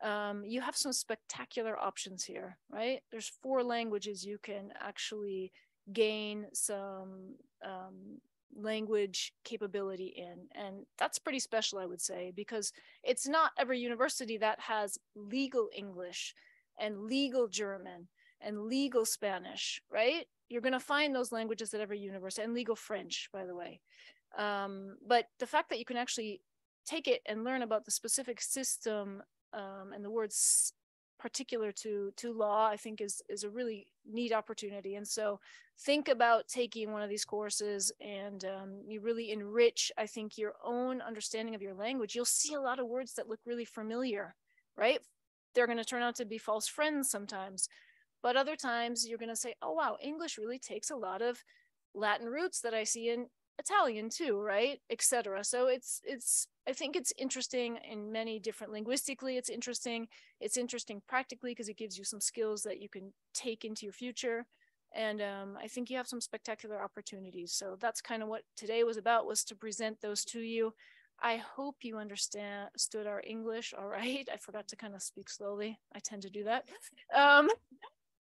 um, you have some spectacular options here right there's four languages you can actually gain some um, language capability in. And that's pretty special, I would say, because it's not every university that has legal English and legal German and legal Spanish, right? You're going to find those languages at every university and legal French, by the way. Um, but the fact that you can actually take it and learn about the specific system um, and the words particular to to law i think is is a really neat opportunity and so think about taking one of these courses and um, you really enrich i think your own understanding of your language you'll see a lot of words that look really familiar right they're going to turn out to be false friends sometimes but other times you're going to say oh wow english really takes a lot of latin roots that i see in Italian too, right? Etc. So it's it's I think it's interesting in many different linguistically. It's interesting. It's interesting practically because it gives you some skills that you can take into your future, and um, I think you have some spectacular opportunities. So that's kind of what today was about was to present those to you. I hope you understand stood our English all right. I forgot to kind of speak slowly. I tend to do that. Um,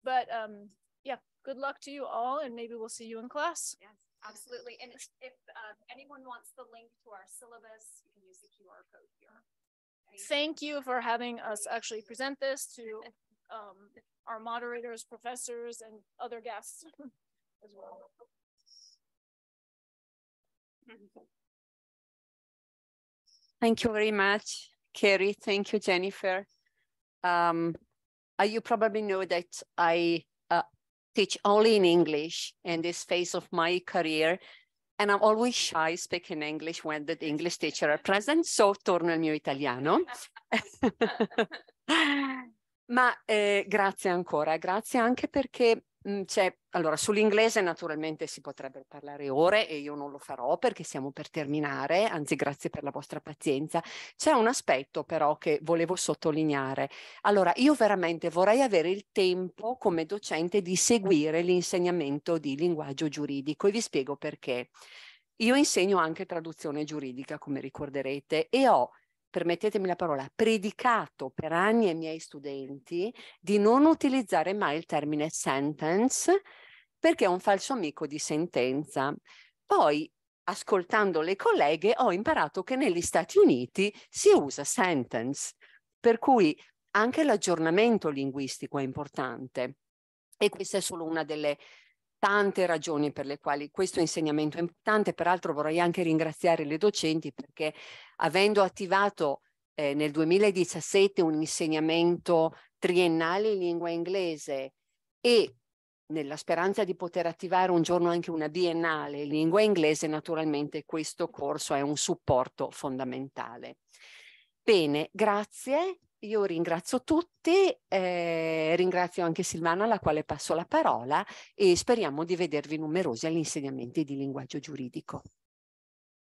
but um, yeah, good luck to you all, and maybe we'll see you in class. Yes. Absolutely. And if um, anyone wants the link to our syllabus, you can use the QR code here. Thank you for having us actually present this to um, our moderators, professors, and other guests as well. Thank you very much, Kerry. Thank you, Jennifer. Um, uh, you probably know that I teach only in English in this phase of my career. And I'm always shy speaking English when the English teacher are present, so torno al mio italiano. Ma eh, grazie ancora, grazie anche perché Mhmm, c'è, allora, sull'inglese naturalmente si potrebbe parlare ore e io non lo farò perché siamo per terminare, anzi grazie per la vostra pazienza. C'è un aspetto però che volevo sottolineare. Allora, io veramente vorrei avere il tempo come docente di seguire l'insegnamento di linguaggio giuridico e vi spiego perché. Io insegno anche traduzione giuridica, come ricorderete, e ho permettetemi la parola, predicato per anni ai miei studenti di non utilizzare mai il termine sentence perché è un falso amico di sentenza. Poi, ascoltando le colleghe, ho imparato che negli Stati Uniti si usa sentence, per cui anche l'aggiornamento linguistico è importante. E questa è solo una delle tante ragioni per le quali questo insegnamento è importante, peraltro vorrei anche ringraziare le docenti perché avendo attivato eh, nel 2017 un insegnamento triennale in lingua inglese e nella speranza di poter attivare un giorno anche una biennale in lingua inglese, naturalmente questo corso è un supporto fondamentale. Bene, grazie. Io ringrazio tutti, eh, ringrazio anche Silvana alla quale passo la parola e speriamo di vedervi numerosi agli insegnamenti di linguaggio giuridico.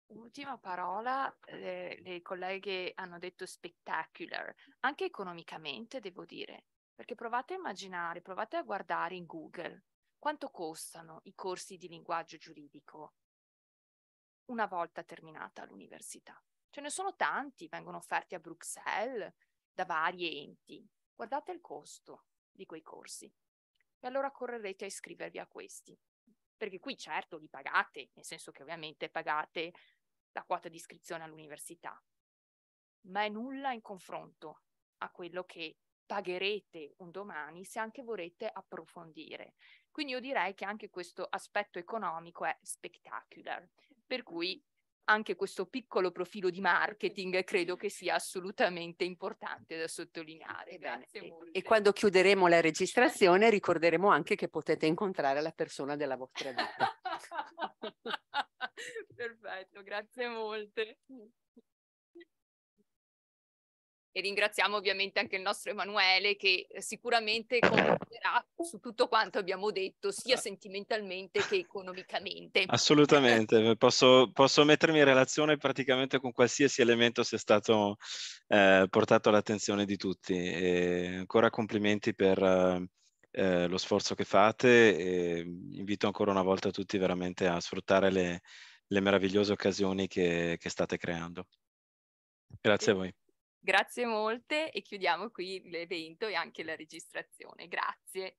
Ultima parola, eh, le colleghe hanno detto spectacular, anche economicamente devo dire, perché provate a immaginare, provate a guardare in Google quanto costano i corsi di linguaggio giuridico una volta terminata l'università. Ce ne sono tanti, vengono offerti a Bruxelles, da vari enti. Guardate il costo di quei corsi e allora correrete a iscrivervi a questi. Perché qui certo li pagate, nel senso che ovviamente pagate la quota di iscrizione all'università, ma è nulla in confronto a quello che pagherete un domani se anche vorrete approfondire. Quindi io direi che anche questo aspetto economico è spectacular, per cui anche questo piccolo profilo di marketing credo che sia assolutamente importante da sottolineare. Eh bene, e, e, quando chiuderemo la registrazione ricorderemo anche che potete incontrare la persona della vostra vita. Perfetto, grazie molte. Mm e ringraziamo ovviamente anche il nostro Emanuele che eh, sicuramente commenterà su tutto quanto abbiamo detto, sia sentimentalmente che economicamente. Assolutamente, posso, posso mettermi in relazione praticamente con qualsiasi elemento sia stato eh, portato all'attenzione di tutti. E ancora complimenti per... Eh, eh, lo sforzo che fate e invito ancora una volta tutti veramente a sfruttare le, le meravigliose occasioni che, che state creando. Grazie a voi. Grazie molte e chiudiamo qui l'evento e anche la registrazione. Grazie.